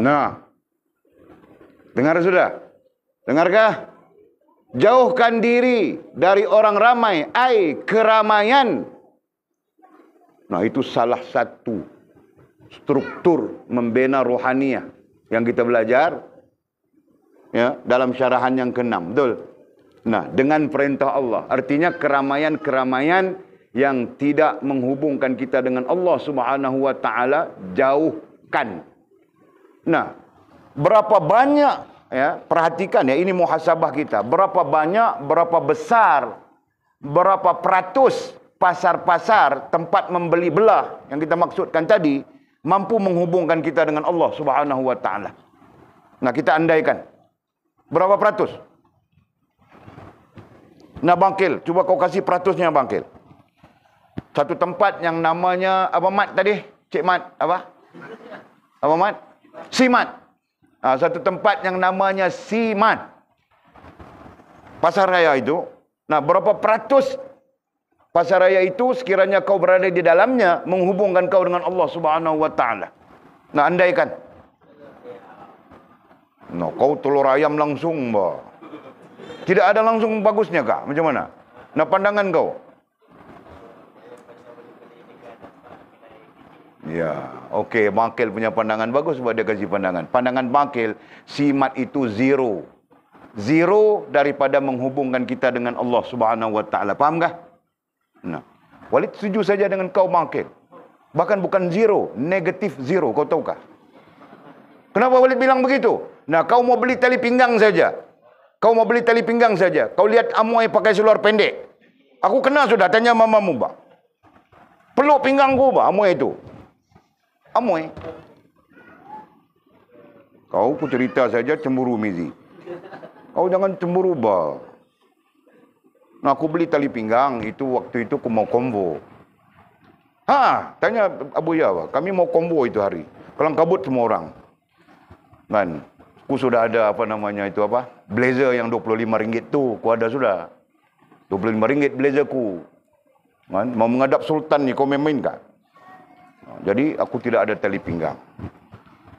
Nah. Dengar sudah? Dengarkah? Jauhkan diri dari orang ramai. ay keramaian. Nah, itu salah satu struktur membina rohaniah yang kita belajar ya dalam syarahan yang keenam betul nah dengan perintah Allah artinya keramaian-keramaian yang tidak menghubungkan kita dengan Allah Subhanahu wa taala jauhkan nah berapa banyak ya perhatikan ya ini muhasabah kita berapa banyak berapa besar berapa peratus pasar-pasar tempat membeli belah yang kita maksudkan tadi mampu menghubungkan kita dengan Allah Subhanahu wa taala. Nah, kita andaikan berapa peratus? Nah, bangkil, cuba kau kasih peratusnya bangkil. Satu tempat yang namanya apa Mat tadi? Cik Mat apa? Apa Mat? Si Ha, satu tempat yang namanya Siman Pasar raya itu. Nah, berapa peratus pasar raya itu sekiranya kau berada di dalamnya menghubungkan kau dengan Allah Subhanahu wa taala. Nah, andaikan. Nah, kau telur ayam langsung, Mbak. Tidak ada langsung bagusnya kah? Macam mana? Nah, pandangan kau. Ya, okey. Bangkil punya pandangan bagus sebab dia kasih pandangan. Pandangan bangkil, simat itu zero. Zero daripada menghubungkan kita dengan Allah Subhanahu SWT. Fahamkah? Nah. Walid setuju saja dengan kau bangkil. Bahkan bukan zero, negatif zero. Kau tahukah? Kenapa Walid bilang begitu? Nah, kau mau beli tali pinggang saja. Kau mau beli tali pinggang saja. Kau lihat Amoy pakai seluar pendek. Aku kenal sudah, tanya mamamu, Pak. Peluk pinggangku, Pak, Amoy itu. Amoy. Eh? Kau ku cerita saja cemburu Mizi. Kau jangan cemburu ba. Nah, aku beli tali pinggang itu waktu itu aku mau combo. Ha, tanya Abu Ya, kami mau combo itu hari. Kelang kabut semua orang. Kan, ku sudah ada apa namanya itu apa? Blazer yang 25 ringgit tu, ku ada sudah. 25 ringgit blazer ku. Kan, mau menghadap sultan ni kau main-main kan? Jadi aku tidak ada tali pinggang.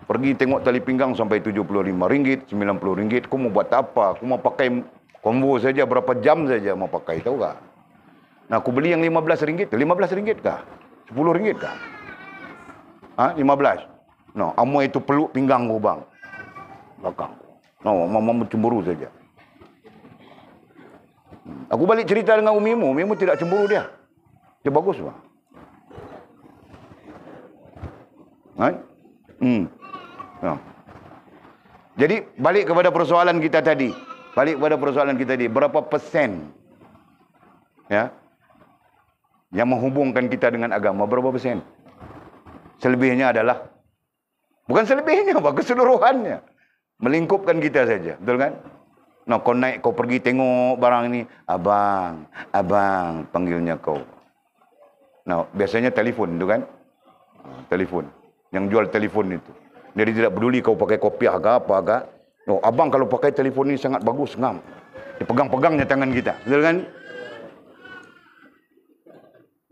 Pergi tengok tali pinggang sampai RM75, RM90. Aku mau buat apa? Aku mau pakai combo saja berapa jam saja mau pakai tahu tak? Nah, aku beli yang RM15, RM15 kah? RM10 kah? Ha, 15. No, amoi itu peluk pinggang aku bang. Belakang. No, mama cemburu saja. Hmm. Aku balik cerita dengan Umimu, Umimu tidak cemburu dia. Dia bagus bang. Hmm. Ya. Jadi balik kepada persoalan kita tadi. Balik kepada persoalan kita tadi. Berapa persen ya, yang menghubungkan kita dengan agama? Berapa persen? Selebihnya adalah. Bukan selebihnya apa? (laughs) Keseluruhannya. Melingkupkan kita saja. Betul kan? Nah, kau naik, kau pergi tengok barang ini. Abang, abang panggilnya kau. Nah, biasanya telefon itu kan? Telefon yang jual telefon itu. Jadi tidak peduli kau pakai kopi ke apa agak, No, abang kalau pakai telefon ini sangat bagus, ngam. Dipegang-pegangnya tangan kita. Betul kan?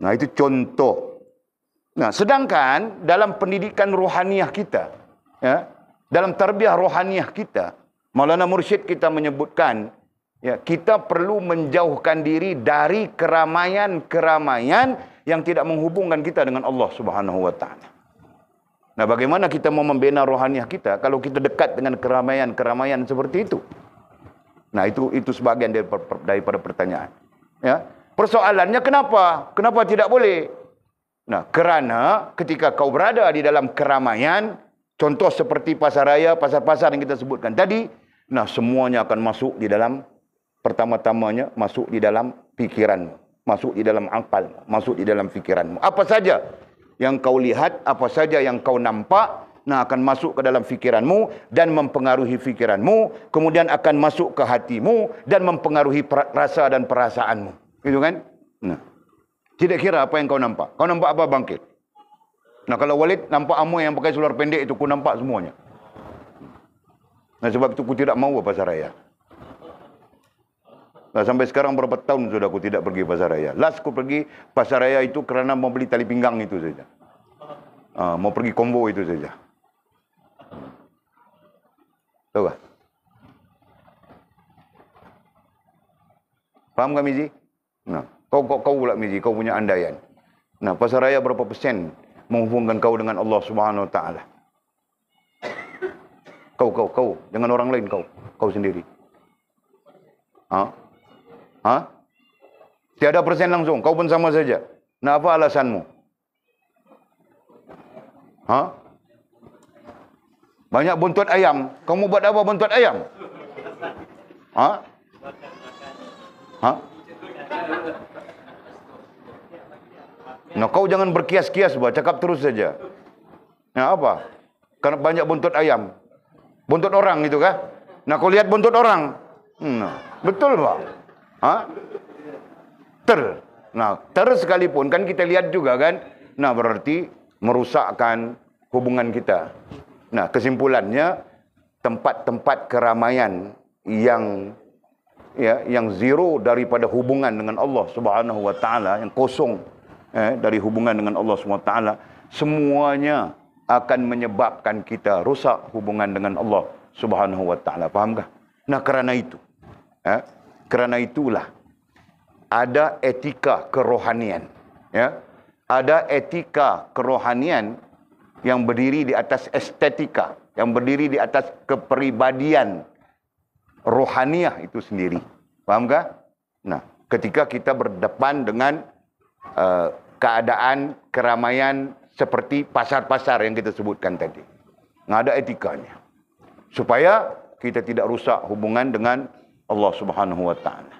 Nah, itu contoh. Nah, sedangkan dalam pendidikan rohaniah kita, ya, dalam terbiah rohaniah kita, Maulana Mursyid kita menyebutkan, ya, kita perlu menjauhkan diri dari keramaian-keramaian yang tidak menghubungkan kita dengan Allah Subhanahu wa Nah, bagaimana kita mau membina rohaniah kita kalau kita dekat dengan keramaian-keramaian seperti itu? Nah, itu itu sebahagian daripada pertanyaan. Ya. Persoalannya kenapa? Kenapa tidak boleh? Nah, kerana ketika kau berada di dalam keramaian, contoh seperti pasar raya, pasar-pasar yang kita sebutkan tadi, nah semuanya akan masuk di dalam pertama-tamanya masuk di dalam pikiranmu, masuk di dalam akal, masuk di dalam fikiranmu. Apa saja yang kau lihat, apa saja yang kau nampak, nah akan masuk ke dalam fikiranmu dan mempengaruhi fikiranmu, kemudian akan masuk ke hatimu dan mempengaruhi rasa dan perasaanmu. Gitu kan? Nah. Tidak kira apa yang kau nampak. Kau nampak apa bangkit? Nah kalau Walid nampak amu yang pakai seluar pendek itu, ku nampak semuanya. Nah sebab itu ku tidak mahu pasaraya. raya. Nah, sampai sekarang berapa tahun sudah aku tidak pergi pasar raya. Last aku pergi pasar raya itu kerana mau beli tali pinggang itu saja. Uh, mau pergi combo itu saja. Tahu tak? Faham kan Mizi? Nah, kau kau kau pula Mizi, kau punya andaian. Nah, pasar raya berapa persen menghubungkan kau dengan Allah Subhanahu Wa Taala? Kau kau kau jangan orang lain kau, kau sendiri. Ah, ha? Ha? Tiada persen langsung. Kau pun sama saja. Nak apa alasanmu? Ha? Banyak buntut ayam. Kamu buat apa buntut ayam? Ha? Ha? Nah, kau jangan berkias-kias buat. Cakap terus saja. nah, apa? Karena banyak buntut ayam. Buntut orang itu kah? Nah, kau lihat buntut orang. Hmm, betul, Pak. Ha? Ter. Nah, ter sekalipun kan kita lihat juga kan. Nah, berarti merusakkan hubungan kita. Nah, kesimpulannya tempat-tempat keramaian yang ya yang zero daripada hubungan dengan Allah Subhanahu wa taala yang kosong eh, dari hubungan dengan Allah Subhanahu wa taala semuanya akan menyebabkan kita rusak hubungan dengan Allah Subhanahu wa taala. Fahamkah? Nah, kerana itu. Eh, kerana itulah ada etika kerohanian. Ya? Ada etika kerohanian yang berdiri di atas estetika. Yang berdiri di atas kepribadian rohaniah itu sendiri. Fahamkah? Nah, ketika kita berdepan dengan uh, keadaan keramaian seperti pasar-pasar yang kita sebutkan tadi. Nggak ada etikanya. Supaya kita tidak rusak hubungan dengan Allah Subhanahu wa taala.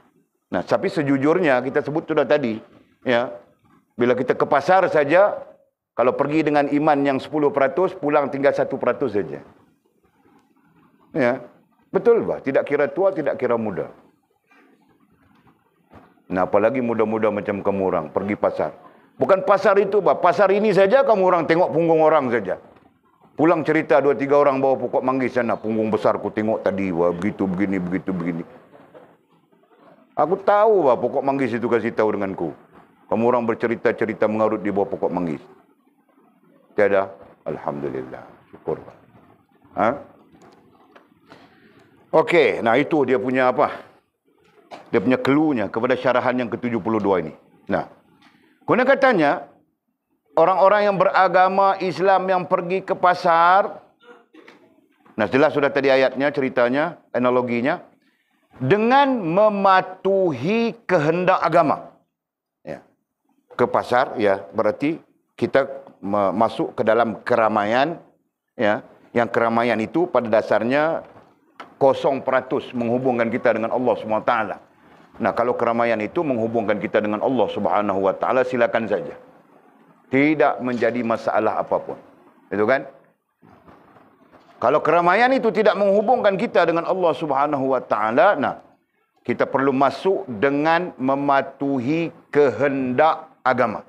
Nah, tapi sejujurnya kita sebut sudah tadi, ya. Bila kita ke pasar saja, kalau pergi dengan iman yang 10%, pulang tinggal 1% saja. Ya. Betul bah, tidak kira tua, tidak kira muda. Nah, apalagi muda-muda macam kamu orang pergi pasar. Bukan pasar itu, Pak. Pasar ini saja kamu orang tengok punggung orang saja. Pulang cerita dua tiga orang bawa pokok manggis sana. Punggung besar aku tengok tadi. Wah, begitu begini, begitu begini. Aku tahu bah, pokok manggis itu kasih tahu dengan ku. Kamu orang bercerita-cerita mengarut di bawah pokok manggis. Tiada. Alhamdulillah. Syukur. Ha? Okey. Nah itu dia punya apa? Dia punya keluhnya kepada syarahan yang ke-72 ini. Nah. Kena katanya, orang-orang yang beragama Islam yang pergi ke pasar. Nah, jelas sudah tadi ayatnya, ceritanya, analoginya. Dengan mematuhi kehendak agama. Ya. Ke pasar, ya, berarti kita masuk ke dalam keramaian. Ya. Yang keramaian itu pada dasarnya kosong peratus menghubungkan kita dengan Allah SWT. Nah, kalau keramaian itu menghubungkan kita dengan Allah Subhanahu wa taala silakan saja tidak menjadi masalah apapun. Itu kan? Kalau keramaian itu tidak menghubungkan kita dengan Allah Subhanahu wa taala, nah kita perlu masuk dengan mematuhi kehendak agama.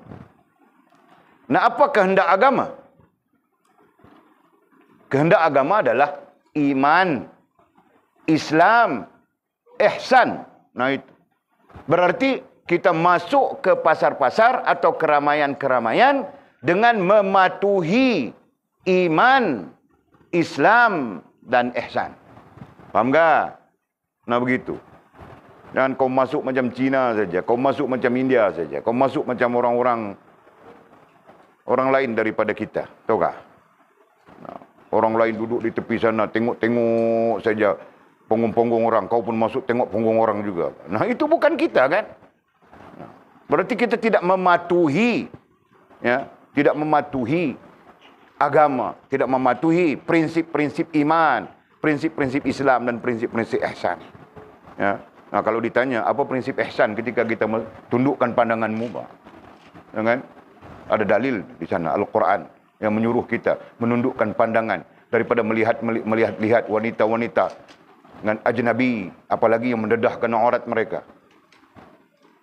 Nah, apa kehendak agama? Kehendak agama adalah iman, Islam, ihsan. Nah, itu. Berarti kita masuk ke pasar-pasar atau keramaian-keramaian dengan mematuhi iman, Islam dan ihsan. Faham tak? Nah begitu. Jangan kau masuk macam Cina saja, kau masuk macam India saja, kau masuk macam orang-orang orang lain daripada kita. Tahu tak? Nah, orang lain duduk di tepi sana tengok-tengok saja punggung-punggung orang, kau pun masuk tengok punggung orang juga. Nah itu bukan kita kan? Berarti kita tidak mematuhi ya, tidak mematuhi agama, tidak mematuhi prinsip-prinsip iman, prinsip-prinsip Islam dan prinsip-prinsip ihsan. Ya. Nah, kalau ditanya apa prinsip ihsan ketika kita tundukkan pandanganmu, Pak. Ya kan? Ada dalil di sana Al-Qur'an yang menyuruh kita menundukkan pandangan daripada melihat melihat-lihat wanita-wanita dengan ajnabi apalagi yang mendedahkan aurat mereka.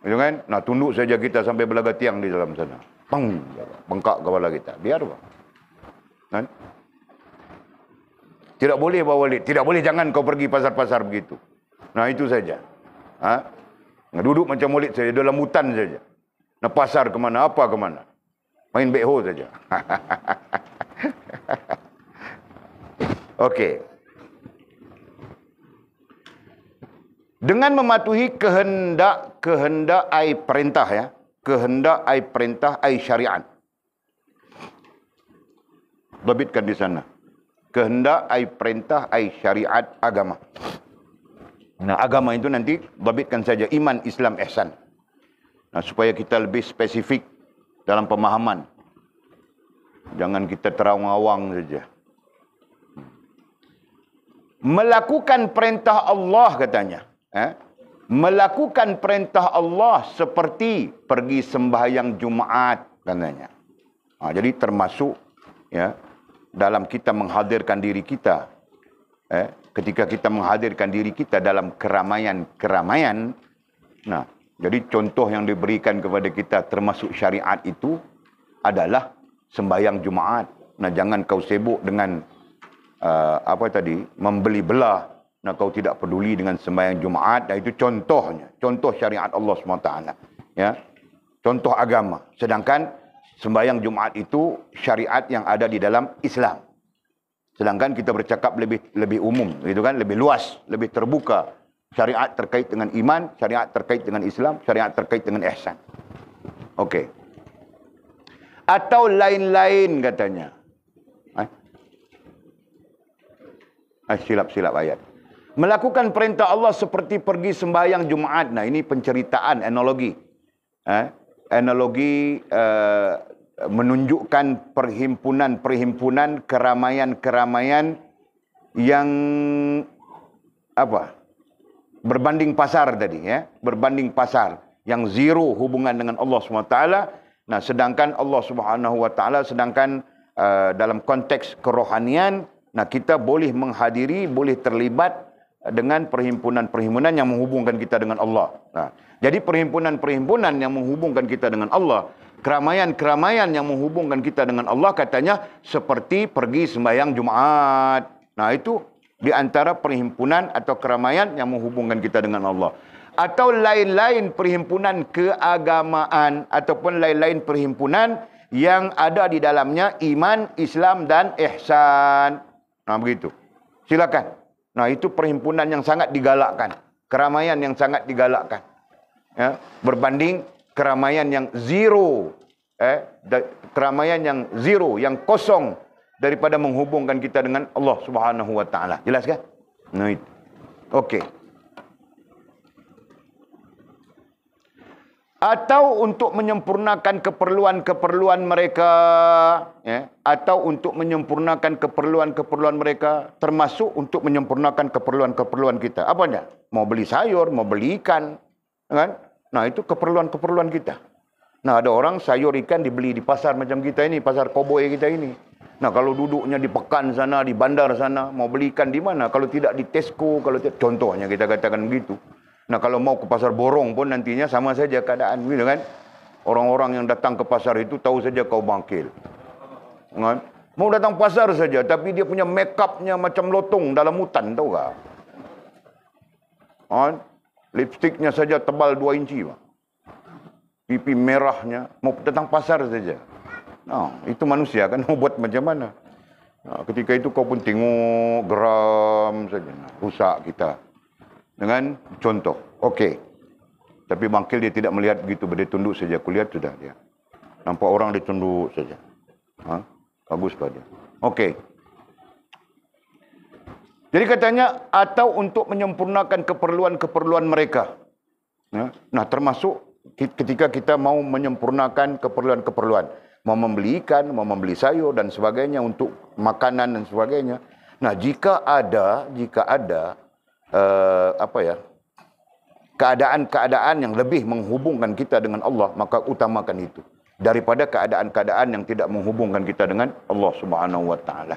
Ya kan? nak tunduk saja kita sampai belaga tiang di dalam sana. Pang, bengkak kepala kita. Biar apa? Kan? Tidak boleh bawa Walid. Tidak boleh jangan kau pergi pasar-pasar begitu. Nah, itu saja. Ha? Duduk macam Walid saja. Dalam hutan saja. Nah, pasar ke mana? Apa ke mana? Main beho saja. (laughs) Okey. dengan mematuhi kehendak kehendak ai perintah ya kehendak ai perintah ai syariat lebitkan di sana kehendak ai perintah ai syariat agama nah agama itu nanti lebitkan saja iman Islam ihsan nah supaya kita lebih spesifik dalam pemahaman jangan kita terawang-awang saja melakukan perintah Allah katanya eh, melakukan perintah Allah seperti pergi sembahyang Jumaat katanya. Ha, jadi termasuk ya dalam kita menghadirkan diri kita eh, ketika kita menghadirkan diri kita dalam keramaian-keramaian. Nah, jadi contoh yang diberikan kepada kita termasuk syariat itu adalah sembahyang Jumaat. Nah, jangan kau sibuk dengan uh, apa tadi membeli belah Nah, kau tidak peduli dengan sembahyang Jumaat. Dan itu contohnya. Contoh syariat Allah SWT. Ya. Contoh agama. Sedangkan sembahyang Jumaat itu syariat yang ada di dalam Islam. Sedangkan kita bercakap lebih lebih umum. Gitu kan? Lebih luas. Lebih terbuka. Syariat terkait dengan iman. Syariat terkait dengan Islam. Syariat terkait dengan ihsan. Okey. Atau lain-lain katanya. Eh? eh silap-silap ayat melakukan perintah Allah seperti pergi sembahyang Jumaat. Nah, ini penceritaan analogi. Eh, analogi eh, menunjukkan perhimpunan-perhimpunan keramaian-keramaian yang apa? Berbanding pasar tadi ya, berbanding pasar yang zero hubungan dengan Allah SWT. Nah, sedangkan Allah Subhanahu sedangkan uh, dalam konteks kerohanian, nah kita boleh menghadiri, boleh terlibat dengan perhimpunan-perhimpunan yang menghubungkan kita dengan Allah. Nah, jadi perhimpunan-perhimpunan yang menghubungkan kita dengan Allah, keramaian-keramaian yang menghubungkan kita dengan Allah katanya seperti pergi sembahyang Jumaat. Nah, itu di antara perhimpunan atau keramaian yang menghubungkan kita dengan Allah. Atau lain-lain perhimpunan keagamaan ataupun lain-lain perhimpunan yang ada di dalamnya iman, Islam dan ihsan. Nah, begitu. Silakan. Nah itu perhimpunan yang sangat digalakkan. Keramaian yang sangat digalakkan. Ya, berbanding keramaian yang zero. Eh, keramaian yang zero, yang kosong. Daripada menghubungkan kita dengan Allah subhanahu wa Jelas kan? Nah itu. Okey. atau untuk menyempurnakan keperluan-keperluan mereka ya atau untuk menyempurnakan keperluan-keperluan mereka termasuk untuk menyempurnakan keperluan-keperluan kita apa enggak mau beli sayur mau beli ikan kan nah itu keperluan-keperluan kita nah ada orang sayur ikan dibeli di pasar macam kita ini pasar koboi kita ini nah kalau duduknya di pekan sana di bandar sana mau beli ikan di mana kalau tidak di Tesco kalau tidak contohnya kita katakan begitu Nah kalau mau ke pasar borong pun nantinya sama saja keadaan gitu kan. Orang-orang yang datang ke pasar itu tahu saja kau bangkil. Kan? Mau datang pasar saja tapi dia punya make upnya macam lotong dalam hutan tahu tak? Kan? Lipstiknya saja tebal dua inci. Bang. Pipi merahnya. Mau datang pasar saja. Nah, itu manusia kan mau buat macam mana? Nah, ketika itu kau pun tengok geram saja. rusak kita dengan contoh. Okey. Tapi bangkil dia tidak melihat begitu. Dia tunduk saja. Aku lihat sudah dia. Nampak orang dia tunduk saja. Ha? Bagus pada dia. Okey. Jadi katanya, atau untuk menyempurnakan keperluan-keperluan mereka. Ya? Nah termasuk ketika kita mau menyempurnakan keperluan-keperluan. Mau membeli ikan, mau membeli sayur dan sebagainya untuk makanan dan sebagainya. Nah jika ada, jika ada, Eh, apa ya keadaan-keadaan yang lebih menghubungkan kita dengan Allah maka utamakan itu daripada keadaan-keadaan yang tidak menghubungkan kita dengan Allah Subhanahu wa taala.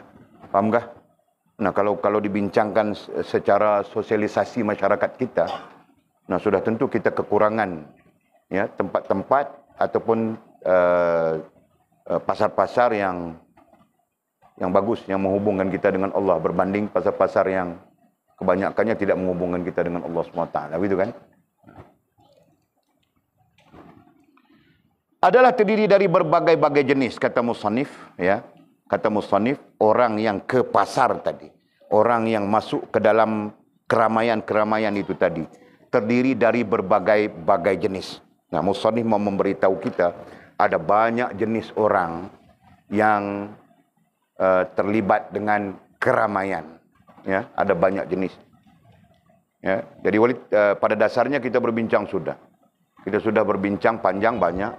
Pahamkah? Nah, kalau kalau dibincangkan secara sosialisasi masyarakat kita, nah sudah tentu kita kekurangan ya tempat-tempat ataupun uh, uh, pasar-pasar yang yang bagus yang menghubungkan kita dengan Allah berbanding pasar-pasar yang kebanyakannya tidak menghubungkan kita dengan Allah SWT. Begitu kan? Adalah terdiri dari berbagai-bagai jenis, kata Musanif. Ya. Kata Musanif, orang yang ke pasar tadi. Orang yang masuk ke dalam keramaian-keramaian itu tadi. Terdiri dari berbagai-bagai jenis. Nah, Musanif mau memberitahu kita, ada banyak jenis orang yang uh, terlibat dengan keramaian ya ada banyak jenis ya jadi wali e, pada dasarnya kita berbincang sudah kita sudah berbincang panjang banyak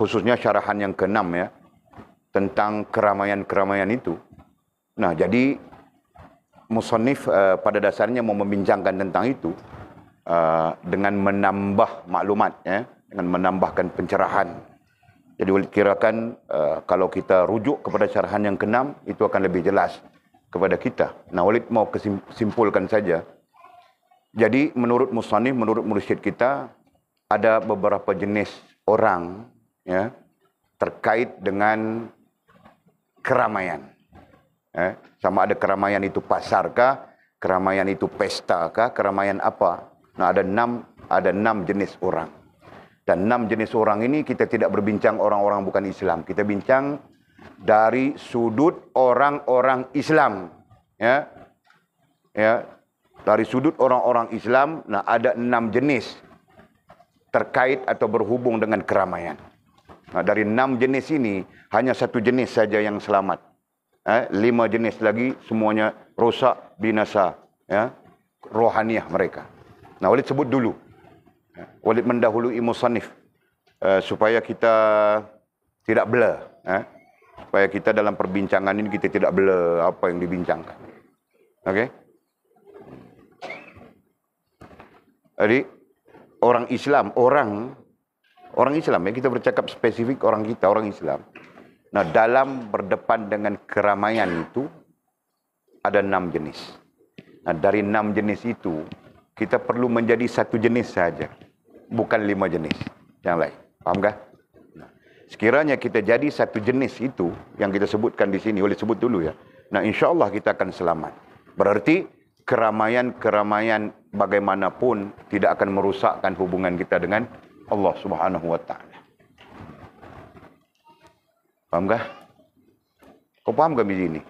khususnya syarahan yang keenam ya tentang keramaian-keramaian itu nah jadi musannif e, pada dasarnya mau membincangkan tentang itu e, dengan menambah maklumat ya dengan menambahkan pencerahan jadi kirakan uh, kalau kita rujuk kepada syarahan yang keenam itu akan lebih jelas kepada kita. Nah, Walid mau kesimpulkan saja. Jadi, menurut Musani, menurut mursyid kita, ada beberapa jenis orang ya, terkait dengan keramaian. Ya, sama ada keramaian itu pasar pasarkah, keramaian itu pesta kah, keramaian apa. Nah, ada enam, ada enam jenis orang. Dan enam jenis orang ini kita tidak berbincang orang-orang bukan Islam. Kita bincang dari sudut orang-orang Islam ya ya dari sudut orang-orang Islam nah ada enam jenis terkait atau berhubung dengan keramaian nah dari enam jenis ini hanya satu jenis saja yang selamat eh lima jenis lagi semuanya rosak binasa ya rohaniah mereka nah Walid sebut dulu Walid ya, mendahului musannif uh, supaya kita tidak blur eh? Supaya kita dalam perbincangan ini kita tidak bela apa yang dibincangkan. Oke? Okay? Jadi orang Islam, orang orang Islam ya kita bercakap spesifik orang kita, orang Islam. Nah, dalam berdepan dengan keramaian itu ada enam jenis. Nah, dari enam jenis itu kita perlu menjadi satu jenis saja, bukan lima jenis yang lain. Paham gak? sekiranya kita jadi satu jenis itu yang kita sebutkan di sini boleh sebut dulu ya nah insyaallah kita akan selamat berarti keramaian-keramaian bagaimanapun tidak akan merusakkan hubungan kita dengan Allah Subhanahu wa taala kah kau paham kah di sini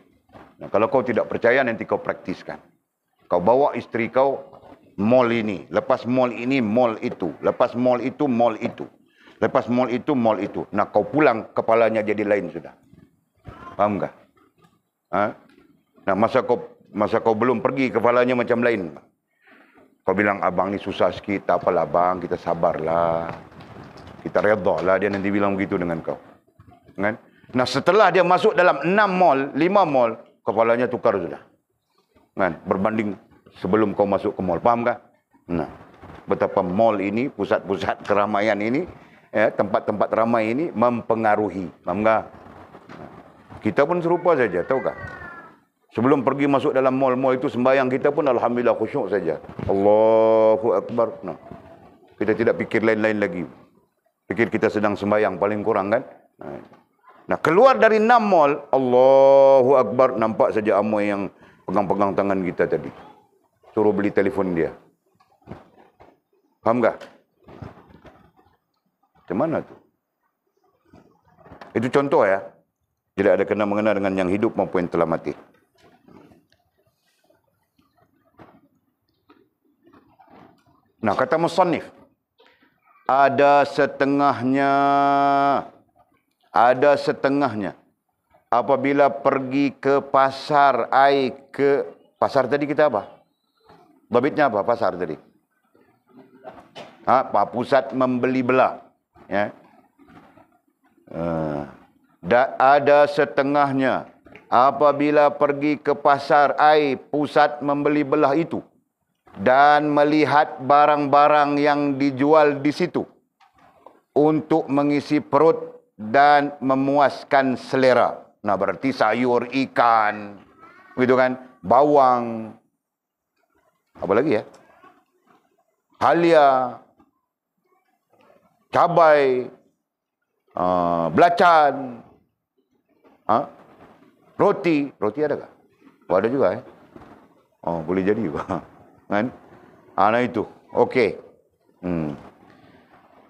nah, kalau kau tidak percaya nanti kau praktiskan kau bawa isteri kau mall ini lepas mall ini mall itu lepas mall itu mall itu Lepas mall itu, mall itu. Nah, kau pulang, kepalanya jadi lain sudah. Paham tak? Ha? Nah, masa kau masa kau belum pergi, kepalanya macam lain. Kau bilang, abang ni susah sikit, tak apalah abang, kita sabarlah. Kita redha lah, dia nanti bilang begitu dengan kau. Kan? Nah, setelah dia masuk dalam enam mall, lima mall, kepalanya tukar sudah. Kan? Berbanding sebelum kau masuk ke mall. Faham enggak? Nah, betapa mall ini, pusat-pusat (laughs) keramaian ini, eh, tempat-tempat ramai ini mempengaruhi. Faham Kita pun serupa saja, tahu tak? Sebelum pergi masuk dalam mall-mall itu sembahyang kita pun alhamdulillah khusyuk saja. Allahu akbar. Nah. Kita tidak fikir lain-lain lagi. Fikir kita sedang sembahyang paling kurang kan? Nah. nah, keluar dari enam mall, Allahu akbar nampak saja amoy yang pegang-pegang tangan kita tadi. Suruh beli telefon dia. Faham tak? Macam mana tu? Itu contoh ya. Tidak ada kena mengena dengan yang hidup maupun yang telah mati. Nah, kata musannif. Ada setengahnya ada setengahnya apabila pergi ke pasar ai ke pasar tadi kita apa? Babitnya apa pasar tadi? Ha, pusat membeli belah ya. Eh, dan ada setengahnya apabila pergi ke pasar air pusat membeli belah itu dan melihat barang-barang yang dijual di situ untuk mengisi perut dan memuaskan selera. Nah berarti sayur, ikan, gitu kan, bawang, apa lagi ya? Halia, cabai, uh, belacan, uh, roti. Roti ada tak? Oh, ada juga. Eh? Oh, boleh jadi. juga. (laughs) kan? Anak ah, itu. Okey. Hmm.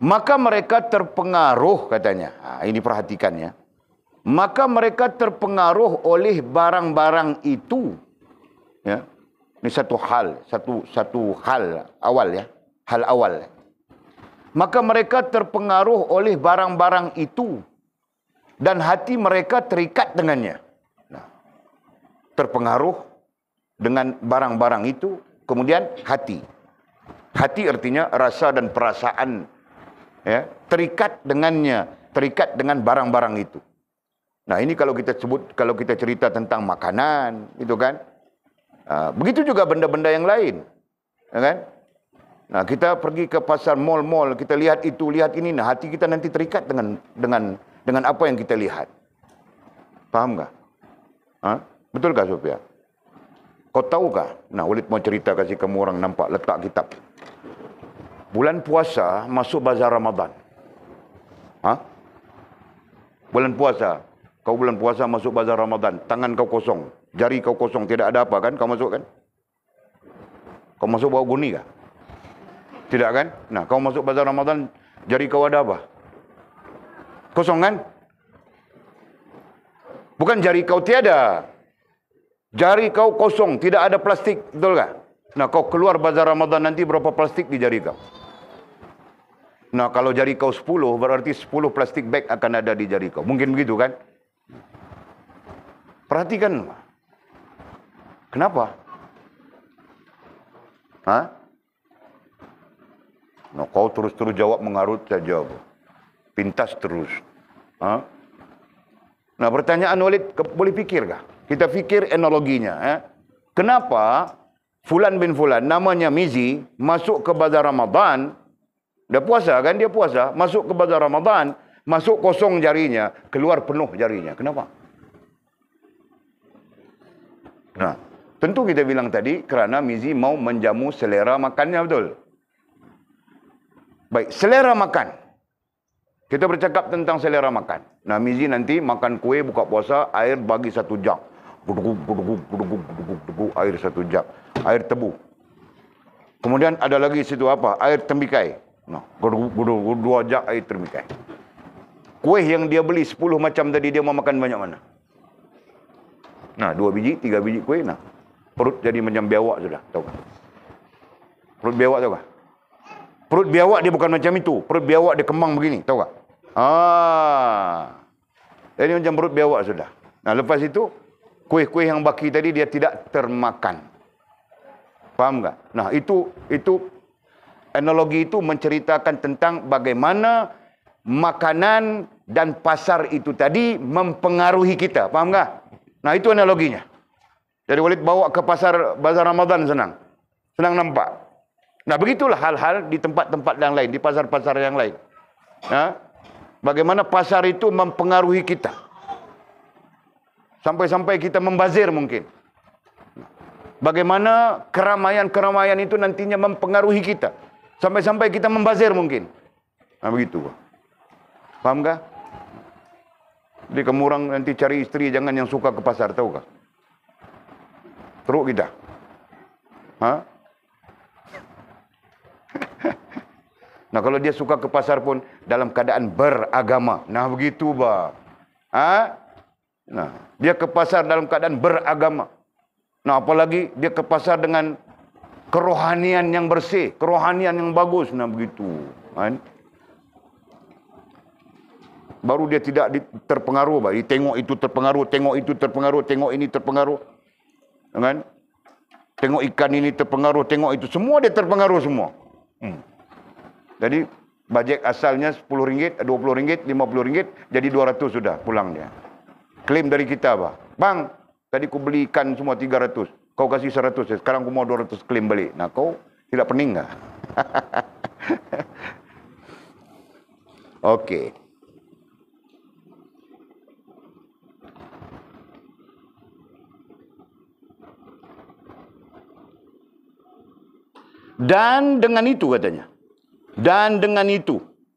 Maka mereka terpengaruh katanya. Ha, ini perhatikan ya. Maka mereka terpengaruh oleh barang-barang itu. Ya. Ini satu hal, satu satu hal awal ya. Hal awal maka mereka terpengaruh oleh barang-barang itu dan hati mereka terikat dengannya nah terpengaruh dengan barang-barang itu kemudian hati hati artinya rasa dan perasaan ya terikat dengannya terikat dengan barang-barang itu nah ini kalau kita sebut kalau kita cerita tentang makanan itu kan ah, begitu juga benda-benda yang lain ya kan Nah, kita pergi ke pasar mall-mall, kita lihat itu, lihat ini. Nah, hati kita nanti terikat dengan dengan dengan apa yang kita lihat. Faham tak? Ha? Betul tak, Sofia? Kau tahu tak? Nah, Ulit mau cerita kasih kamu orang nampak letak kitab. Bulan puasa masuk bazar Ramadan. Ha? Bulan puasa. Kau bulan puasa masuk bazar Ramadan. Tangan kau kosong. Jari kau kosong. Tidak ada apa kan kau masuk kan? Kau masuk bawa guni kah? Tidak kan? Nah, kau masuk bazar Ramadan, jari kau ada apa? Kosong kan? Bukan jari kau tiada. Jari kau kosong, tidak ada plastik, betul tak? Nah, kau keluar bazar Ramadan nanti berapa plastik di jari kau? Nah, kalau jari kau 10, berarti 10 plastik bag akan ada di jari kau. Mungkin begitu kan? Perhatikan. Kenapa? Hah? No, kau terus-terus jawab mengarut jawab, Pintas terus. Ha? Nah, pertanyaan Walid, boleh fikirkah? Kita fikir analoginya. Eh? Kenapa Fulan bin Fulan, namanya Mizi, masuk ke bazar Ramadan, dia puasa kan? Dia puasa. Masuk ke bazar Ramadan, masuk kosong jarinya, keluar penuh jarinya. Kenapa? Nah, tentu kita bilang tadi, kerana Mizi mau menjamu selera makannya, betul? Baik, selera makan. Kita bercakap tentang selera makan. Nah, Mizi nanti makan kuih, buka puasa, air bagi satu jam. Air satu jam. Air tebu. Kemudian ada lagi situ apa? Air tembikai. Nah, dua jam air tembikai. Kuih yang dia beli sepuluh macam tadi dia mau makan banyak mana? Nah, dua biji, tiga biji kuih. Nah, perut jadi macam biawak sudah. Tahu kan? Perut biawak tahu kan? Perut biawak dia bukan macam itu. Perut biawak dia kembang begini. Tahu tak? Ah. Ini macam perut biawak sudah. Nah, lepas itu, kuih-kuih yang baki tadi dia tidak termakan. Faham tak? Nah, itu itu analogi itu menceritakan tentang bagaimana makanan dan pasar itu tadi mempengaruhi kita. Faham tak? Nah, itu analoginya. Jadi Walid bawa ke pasar Bazar Ramadan senang. Senang nampak. Nah, begitulah hal-hal di tempat-tempat yang lain, di pasar-pasar yang lain. Ya. Bagaimana pasar itu mempengaruhi kita. Sampai-sampai kita membazir mungkin. Bagaimana keramaian-keramaian itu nantinya mempengaruhi kita. Sampai-sampai kita membazir mungkin. Nah, begitu. Paham kah? Jadi kamu orang nanti cari istri jangan yang suka ke pasar, tahu tak? Teruk kita. Hah? (laughs) nah kalau dia suka ke pasar pun dalam keadaan beragama. Nah begitu ba. Ha? Nah, dia ke pasar dalam keadaan beragama. Nah apalagi dia ke pasar dengan kerohanian yang bersih, kerohanian yang bagus. Nah begitu. Kan? Baru dia tidak terpengaruh. ba. Dia tengok itu terpengaruh, tengok itu terpengaruh, tengok ini terpengaruh. Kan? Tengok ikan ini terpengaruh, tengok itu. Semua dia terpengaruh semua. Hmm. Jadi bajet asalnya RM10, RM20, RM50 jadi RM200 sudah pulang dia. Klaim dari kita apa? Bang, tadi ku belikan semua RM300. Kau kasih RM100. Ya, sekarang ku mau RM200 klaim balik. Nah kau tidak pening enggak? (laughs) Okey. Dan dengan itu katanya. Dan dengan itu.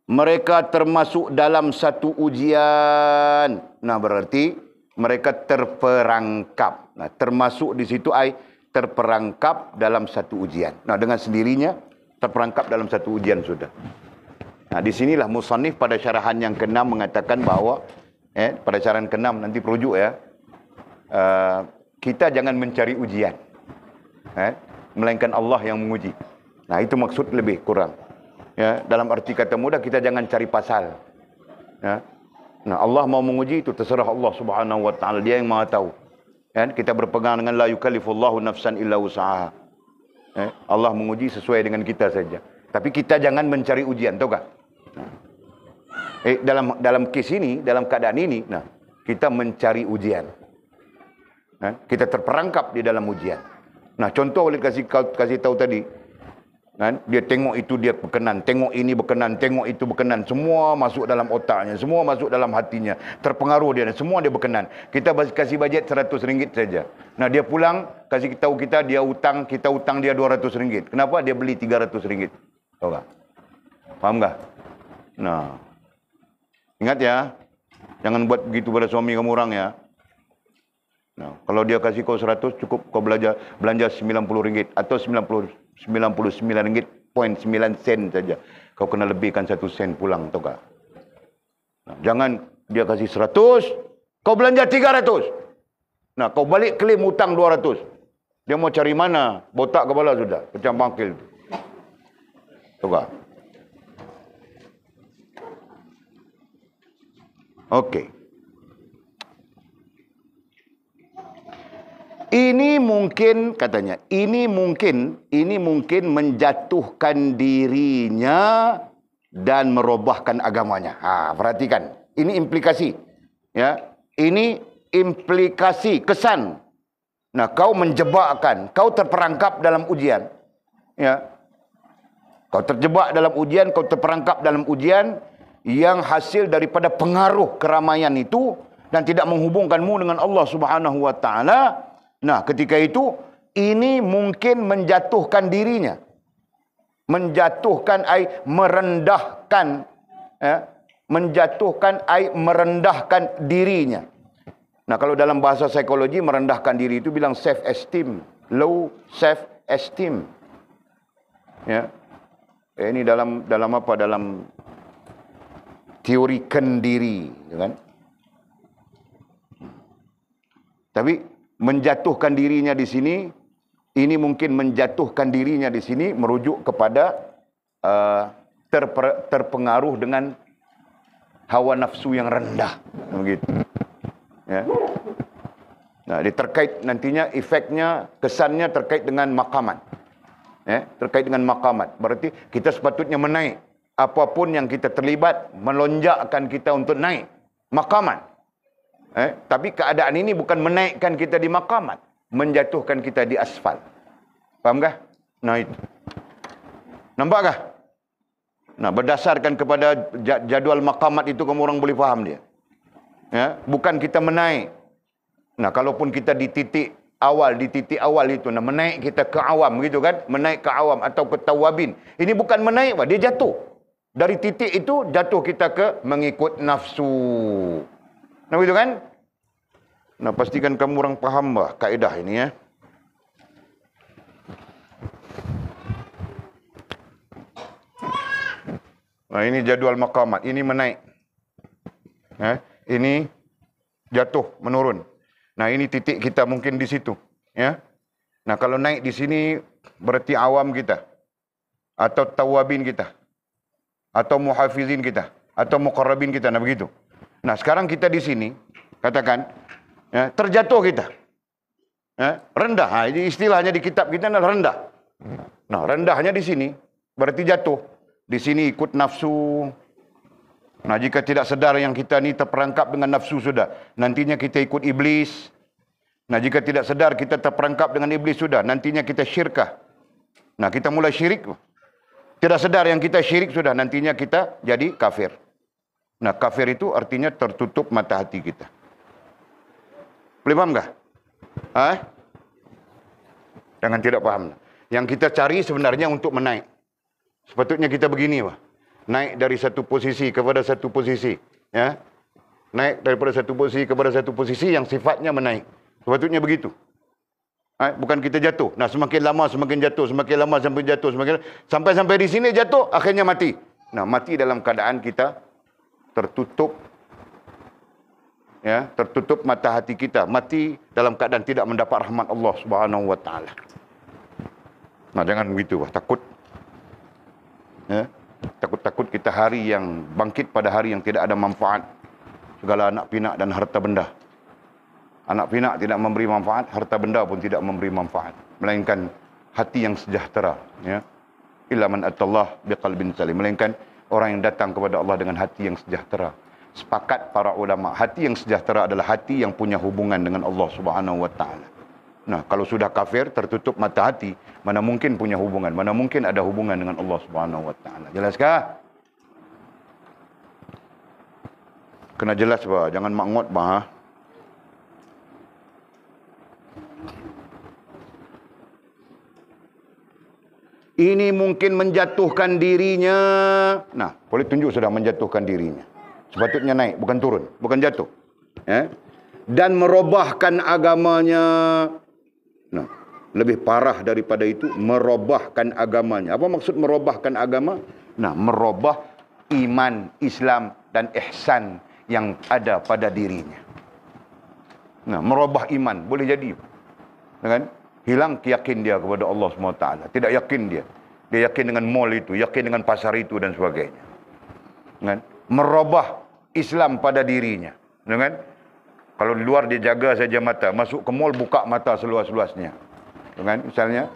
Mereka termasuk dalam satu ujian. Nah berarti mereka terperangkap. Nah termasuk di situ ay terperangkap dalam satu ujian. Nah dengan sendirinya terperangkap dalam satu ujian sudah. Nah di sinilah Musanif pada syarahan yang ke-6 mengatakan bahawa eh, pada syarahan ke-6 nanti perujuk ya. Uh, kita jangan mencari ujian. Eh, melainkan Allah yang menguji. Nah, itu maksud lebih kurang. Ya, dalam arti kata mudah kita jangan cari pasal. Ya. Nah, Allah mau menguji itu terserah Allah Subhanahu wa taala, dia yang Maha tahu. Ya, kita berpegang dengan la yukallifullahu nafsan illa usaha. Ya, Allah menguji sesuai dengan kita saja. Tapi kita jangan mencari ujian, tahu kan? Eh, dalam dalam kes ini, dalam keadaan ini, nah, kita mencari ujian. Nah, kita terperangkap di dalam ujian. Nah, contoh boleh kasih kasih tahu tadi. Kan? Dia tengok itu dia berkenan, tengok ini berkenan, tengok itu berkenan. Semua masuk dalam otaknya, semua masuk dalam hatinya. Terpengaruh dia, semua dia berkenan. Kita kasih bajet seratus ringgit saja. Nah, dia pulang, kasih tahu kita, dia hutang, kita hutang dia dua ratus ringgit. Kenapa? Dia beli tiga ratus ringgit? Tahu tak? Faham tak? Nah. Ingat ya. Jangan buat begitu pada suami kamu orang ya. No. Kalau dia kasih kau 100, cukup kau belajar belanja 90 ringgit atau 90, 99 ringgit point 9 sen saja. Kau kena lebihkan 1 sen pulang tau kak. No. Jangan dia kasih 100, kau belanja 300. Nah, kau balik klaim hutang 200. Dia mau cari mana? Botak kepala sudah. Macam bangkil. Tuh kak. Okey. ini mungkin katanya ini mungkin ini mungkin menjatuhkan dirinya dan merobahkan agamanya. Ha perhatikan ini implikasi ya ini implikasi kesan. Nah kau menjebakkan kau terperangkap dalam ujian ya kau terjebak dalam ujian kau terperangkap dalam ujian yang hasil daripada pengaruh keramaian itu dan tidak menghubungkanmu dengan Allah Subhanahu wa taala. Nah, ketika itu ini mungkin menjatuhkan dirinya. Menjatuhkan air merendahkan ya, menjatuhkan air merendahkan dirinya. Nah, kalau dalam bahasa psikologi merendahkan diri itu bilang self esteem, low self esteem. Ya. Eh, ini dalam dalam apa dalam teori kendiri, kan? Tapi menjatuhkan dirinya di sini ini mungkin menjatuhkan dirinya di sini merujuk kepada uh, terper, terpengaruh dengan hawa nafsu yang rendah begitu ya nah di terkait nantinya efeknya kesannya terkait dengan makaman. ya terkait dengan makaman, berarti kita sepatutnya menaik apapun yang kita terlibat melonjakkan kita untuk naik makaman. Eh? Tapi keadaan ini bukan menaikkan kita di makamat. Menjatuhkan kita di asfal. Fahamkah? Nah itu. Nampakkah? Nah berdasarkan kepada jadual makamat itu kamu orang boleh faham dia. Ya? Bukan kita menaik. Nah kalaupun kita di titik awal di titik awal itu nah menaik kita ke awam gitu kan menaik ke awam atau ke tawabin ini bukan menaik pak dia jatuh dari titik itu jatuh kita ke mengikut nafsu Nah itu kan? Nah, pastikan kamu orang faham bah kaedah ini ya. Nah, ini jadual makamat. Ini menaik. Ya, ini jatuh, menurun. Nah, ini titik kita mungkin di situ. Ya. Nah, kalau naik di sini, berarti awam kita. Atau tawabin kita. Atau muhafizin kita. Atau muqarrabin kita. Nah, begitu. Nah sekarang kita di sini katakan ya, terjatuh kita ya, rendah. Nah, ha, ini istilahnya di kitab kita adalah rendah. Nah rendahnya di sini berarti jatuh. Di sini ikut nafsu. Nah jika tidak sedar yang kita ni terperangkap dengan nafsu sudah. Nantinya kita ikut iblis. Nah jika tidak sedar kita terperangkap dengan iblis sudah. Nantinya kita syirkah. Nah kita mulai syirik. Tidak sedar yang kita syirik sudah. Nantinya kita jadi kafir. Nah kafir itu artinya tertutup mata hati kita. Boleh paham tak? Hah? Dengan tidak paham. Yang kita cari sebenarnya untuk menaik. Sepatutnya kita begini. Bah. Naik dari satu posisi kepada satu posisi. Ya? Naik daripada satu posisi kepada satu posisi yang sifatnya menaik. Sepatutnya begitu. Eh? Bukan kita jatuh. Nah, semakin lama semakin jatuh. Semakin lama semakin jatuh. Semakin... Sampai-sampai di sini jatuh, akhirnya mati. Nah, mati dalam keadaan kita tertutup ya tertutup mata hati kita mati dalam keadaan tidak mendapat rahmat Allah Subhanahu wa taala nah jangan begitu wah takut ya takut-takut kita hari yang bangkit pada hari yang tidak ada manfaat segala anak pinak dan harta benda anak pinak tidak memberi manfaat harta benda pun tidak memberi manfaat melainkan hati yang sejahtera ya illa man atallah biqalbin salim melainkan orang yang datang kepada Allah dengan hati yang sejahtera. Sepakat para ulama, hati yang sejahtera adalah hati yang punya hubungan dengan Allah Subhanahu wa taala. Nah, kalau sudah kafir tertutup mata hati, mana mungkin punya hubungan? Mana mungkin ada hubungan dengan Allah Subhanahu wa taala? Jelaskah? Kena jelas, Pak. Jangan makngot, Pak. Ha? Ini mungkin menjatuhkan dirinya. Nah, boleh tunjuk sudah menjatuhkan dirinya. Sepatutnya naik, bukan turun. Bukan jatuh. Eh? Dan merobahkan agamanya. Nah, lebih parah daripada itu, merobahkan agamanya. Apa maksud merobahkan agama? Nah, merobah iman, Islam dan ihsan yang ada pada dirinya. Nah, merubah iman boleh jadi. Ya kan? hilang keyakin dia kepada Allah SWT. Tidak yakin dia. Dia yakin dengan mall itu, yakin dengan pasar itu dan sebagainya. dengan Merubah Islam pada dirinya. dengan Kalau di luar dia jaga saja mata, masuk ke mall buka mata seluas-luasnya. dengan Misalnya,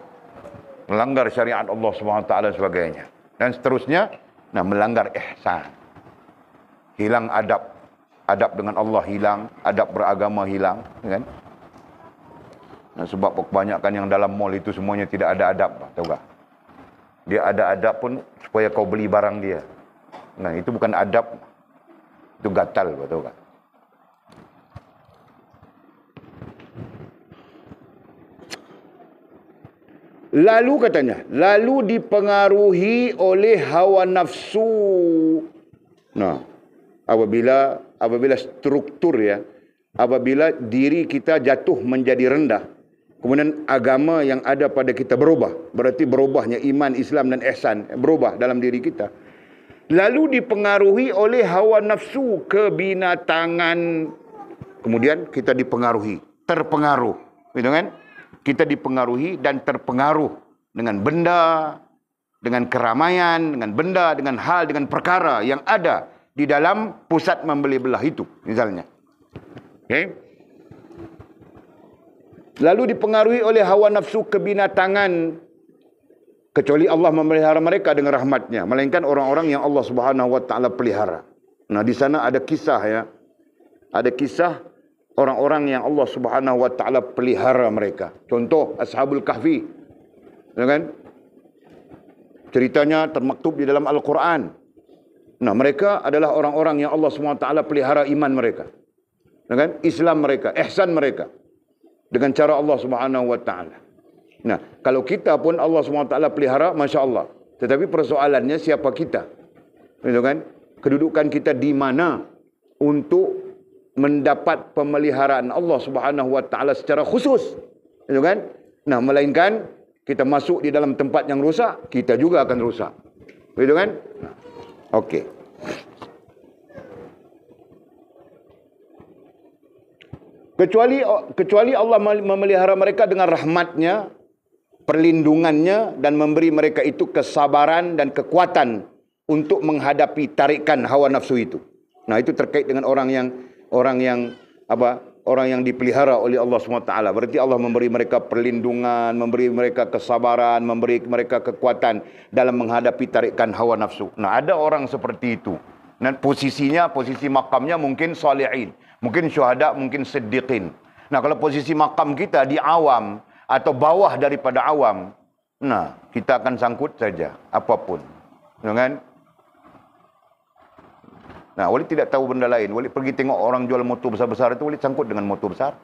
melanggar syariat Allah SWT dan sebagainya. Dan seterusnya, nah melanggar ihsan. Hilang adab. Adab dengan Allah hilang, adab beragama hilang. Kan? Sebab kebanyakan yang dalam mall itu semuanya tidak ada adab. Tahu tak? Dia ada adab pun supaya kau beli barang dia. Nah, itu bukan adab. Itu gatal, tahu tak? Lalu katanya, lalu dipengaruhi oleh hawa nafsu. Nah, apabila apabila struktur ya, apabila diri kita jatuh menjadi rendah, Kemudian agama yang ada pada kita berubah. Berarti berubahnya iman, Islam dan ihsan berubah dalam diri kita. Lalu dipengaruhi oleh hawa nafsu kebinatangan. Kemudian kita dipengaruhi, terpengaruh. Gitu kan? Kita dipengaruhi dan terpengaruh dengan benda, dengan keramaian, dengan benda, dengan hal, dengan perkara yang ada di dalam pusat membeli belah itu. Misalnya. Okay? lalu dipengaruhi oleh hawa nafsu kebinatangan kecuali Allah memelihara mereka dengan rahmatnya melainkan orang-orang yang Allah Subhanahu wa taala pelihara nah di sana ada kisah ya ada kisah orang-orang yang Allah Subhanahu wa taala pelihara mereka contoh ashabul kahfi ya kan ceritanya termaktub di dalam Al-Qur'an nah mereka adalah orang-orang yang Allah Subhanahu wa taala pelihara iman mereka ya kan Islam mereka ihsan mereka dengan cara Allah Subhanahu wa taala. Nah, kalau kita pun Allah Subhanahu wa taala pelihara masya-Allah. Tetapi persoalannya siapa kita? betul kan? Kedudukan kita di mana untuk mendapat pemeliharaan Allah Subhanahu wa taala secara khusus? betul kan? Nah, melainkan kita masuk di dalam tempat yang rusak, kita juga akan rusak, betul kan? Okey. Kecuali kecuali Allah memelihara mereka dengan rahmatnya, perlindungannya dan memberi mereka itu kesabaran dan kekuatan untuk menghadapi tarikan hawa nafsu itu. Nah itu terkait dengan orang yang orang yang apa orang yang dipelihara oleh Allah SWT. Berarti Allah memberi mereka perlindungan, memberi mereka kesabaran, memberi mereka kekuatan dalam menghadapi tarikan hawa nafsu. Nah ada orang seperti itu. Dan posisinya, posisi makamnya mungkin soliin, Mungkin syuhada, mungkin siddiqin. Nah, kalau posisi makam kita di awam atau bawah daripada awam, nah, kita akan sangkut saja apapun. Dengan ya Nah, Walid tidak tahu benda lain. Walid pergi tengok orang jual motor besar-besar itu, Walid sangkut dengan motor besar.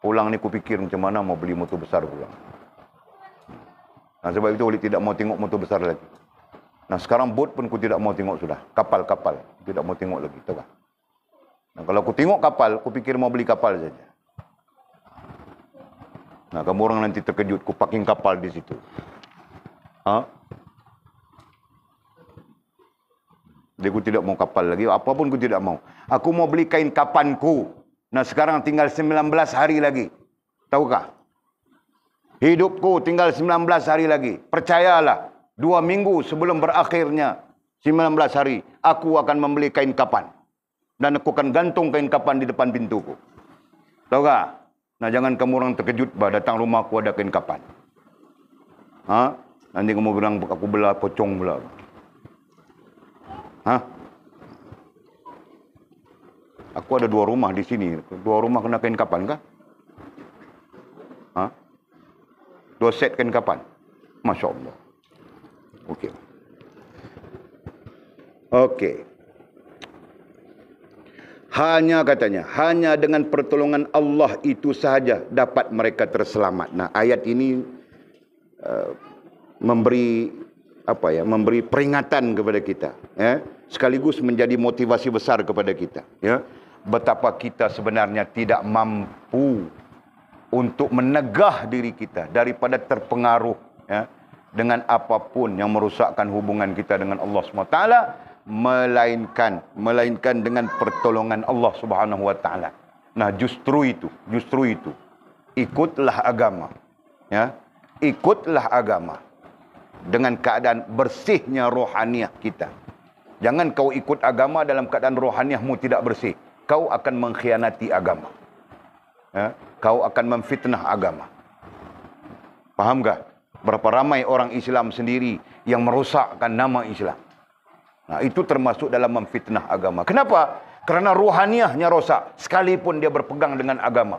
Pulang ni kupikir macam mana mau beli motor besar pulang. Nah, sebab itu Walid tidak mau tengok motor besar lagi. Nah sekarang bot pun aku tidak mau tengok sudah. Kapal-kapal. Tidak mau tengok lagi. Tahu Nah, kalau aku tengok kapal, aku fikir mau beli kapal saja. Nah, kamu orang nanti terkejut. Aku parking kapal di situ. Ha? Jadi aku tidak mau kapal lagi. Apapun aku tidak mau. Aku mau beli kain kapanku. Nah sekarang tinggal 19 hari lagi. Tahukah? Hidupku tinggal 19 hari lagi. Percayalah. Dua minggu sebelum berakhirnya 19 hari, aku akan membeli kain kapan. Dan aku akan gantung kain kapan di depan pintuku. Tahu tak? Nah, jangan kamu orang terkejut bah datang rumah aku ada kain kapan. Ha? Nanti kamu bilang aku belah pocong pula. Ha? Aku ada dua rumah di sini. Dua rumah kena kain kapan kah? Ha? Dua set kain kapan? Masya Allah. Okey. Okey. Hanya katanya, hanya dengan pertolongan Allah itu sahaja dapat mereka terselamat. Nah, ayat ini uh, memberi apa ya, memberi peringatan kepada kita, ya. Eh? Sekaligus menjadi motivasi besar kepada kita, ya. Betapa kita sebenarnya tidak mampu untuk menegah diri kita daripada terpengaruh, ya. Eh? dengan apapun yang merusakkan hubungan kita dengan Allah SWT melainkan melainkan dengan pertolongan Allah Subhanahu wa taala. Nah, justru itu, justru itu. Ikutlah agama. Ya. Ikutlah agama dengan keadaan bersihnya rohaniah kita. Jangan kau ikut agama dalam keadaan rohaniahmu tidak bersih. Kau akan mengkhianati agama. Ya. Kau akan memfitnah agama. Faham enggak? berapa ramai orang Islam sendiri yang merosakkan nama Islam. Nah, itu termasuk dalam memfitnah agama. Kenapa? Kerana rohaniahnya rosak sekalipun dia berpegang dengan agama.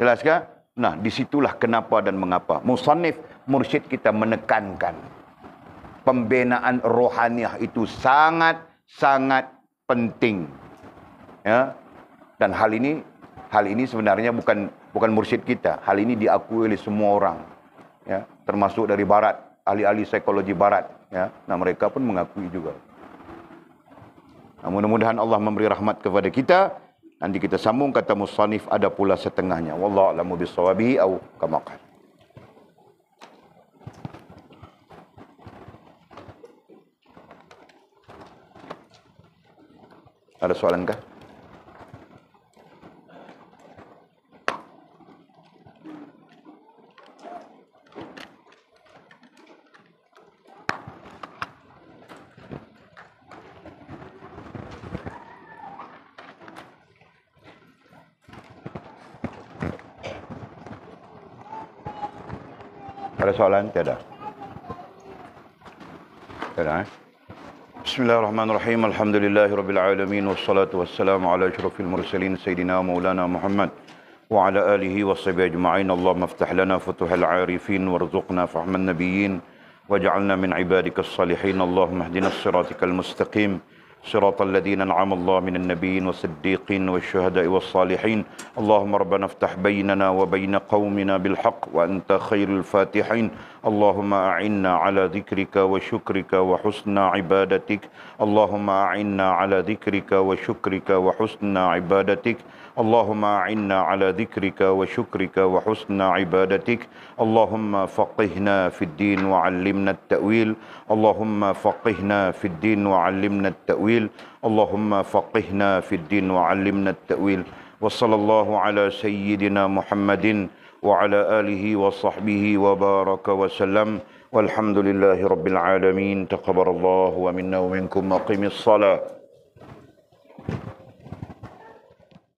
Jelaskah? Nah, disitulah kenapa dan mengapa. Musannif mursyid kita menekankan pembinaan rohaniah itu sangat-sangat penting. Ya. Dan hal ini hal ini sebenarnya bukan bukan mursyid kita. Hal ini diakui oleh semua orang. Ya termasuk dari barat, ahli-ahli psikologi barat ya. Nah, mereka pun mengakui juga. Nah, mudah-mudahan Allah memberi rahmat kepada kita. Nanti kita sambung kata musannif ada pula setengahnya. Wallahu a'lamu bissawabi au kama Ada soalan kah? persoalan tiada. Tiada. Eh? Bismillahirrahmanirrahim. Alhamdulillahirabbil alamin wassalatu wassalamu ala asyrafil mursalin sayidina Maulana Muhammad wa ala alihi washabihi ajma'in. Allahumma aftah lana futuhal arifin warzuqna fahman nabiyyin waj'alna min ibadika as-salihin. Allahumma ihdina as-siratal mustaqim. صراط الذين انعم الله من النبيين والصديقين والشهداء والصالحين اللهم ربنا افتح بيننا وبين قومنا بالحق وانت خير الفاتحين اللهم اعنا على ذكرك وشكرك وحسن عبادتك اللهم اعنا على ذكرك وشكرك وحسن عبادتك اللهم عنا على ذكرك وشكرك وحسن عبادتك اللهم فقهنا في الدين وعلمنا التأويل اللهم فقهنا في الدين وعلمنا التأويل اللهم فقهنا في الدين وعلمنا التأويل وصلى الله على سيدنا محمد وعلى آله وصحبه وبارك وسلم والحمد لله رب العالمين تقبل الله ومنا ومنكم أقم الصلاة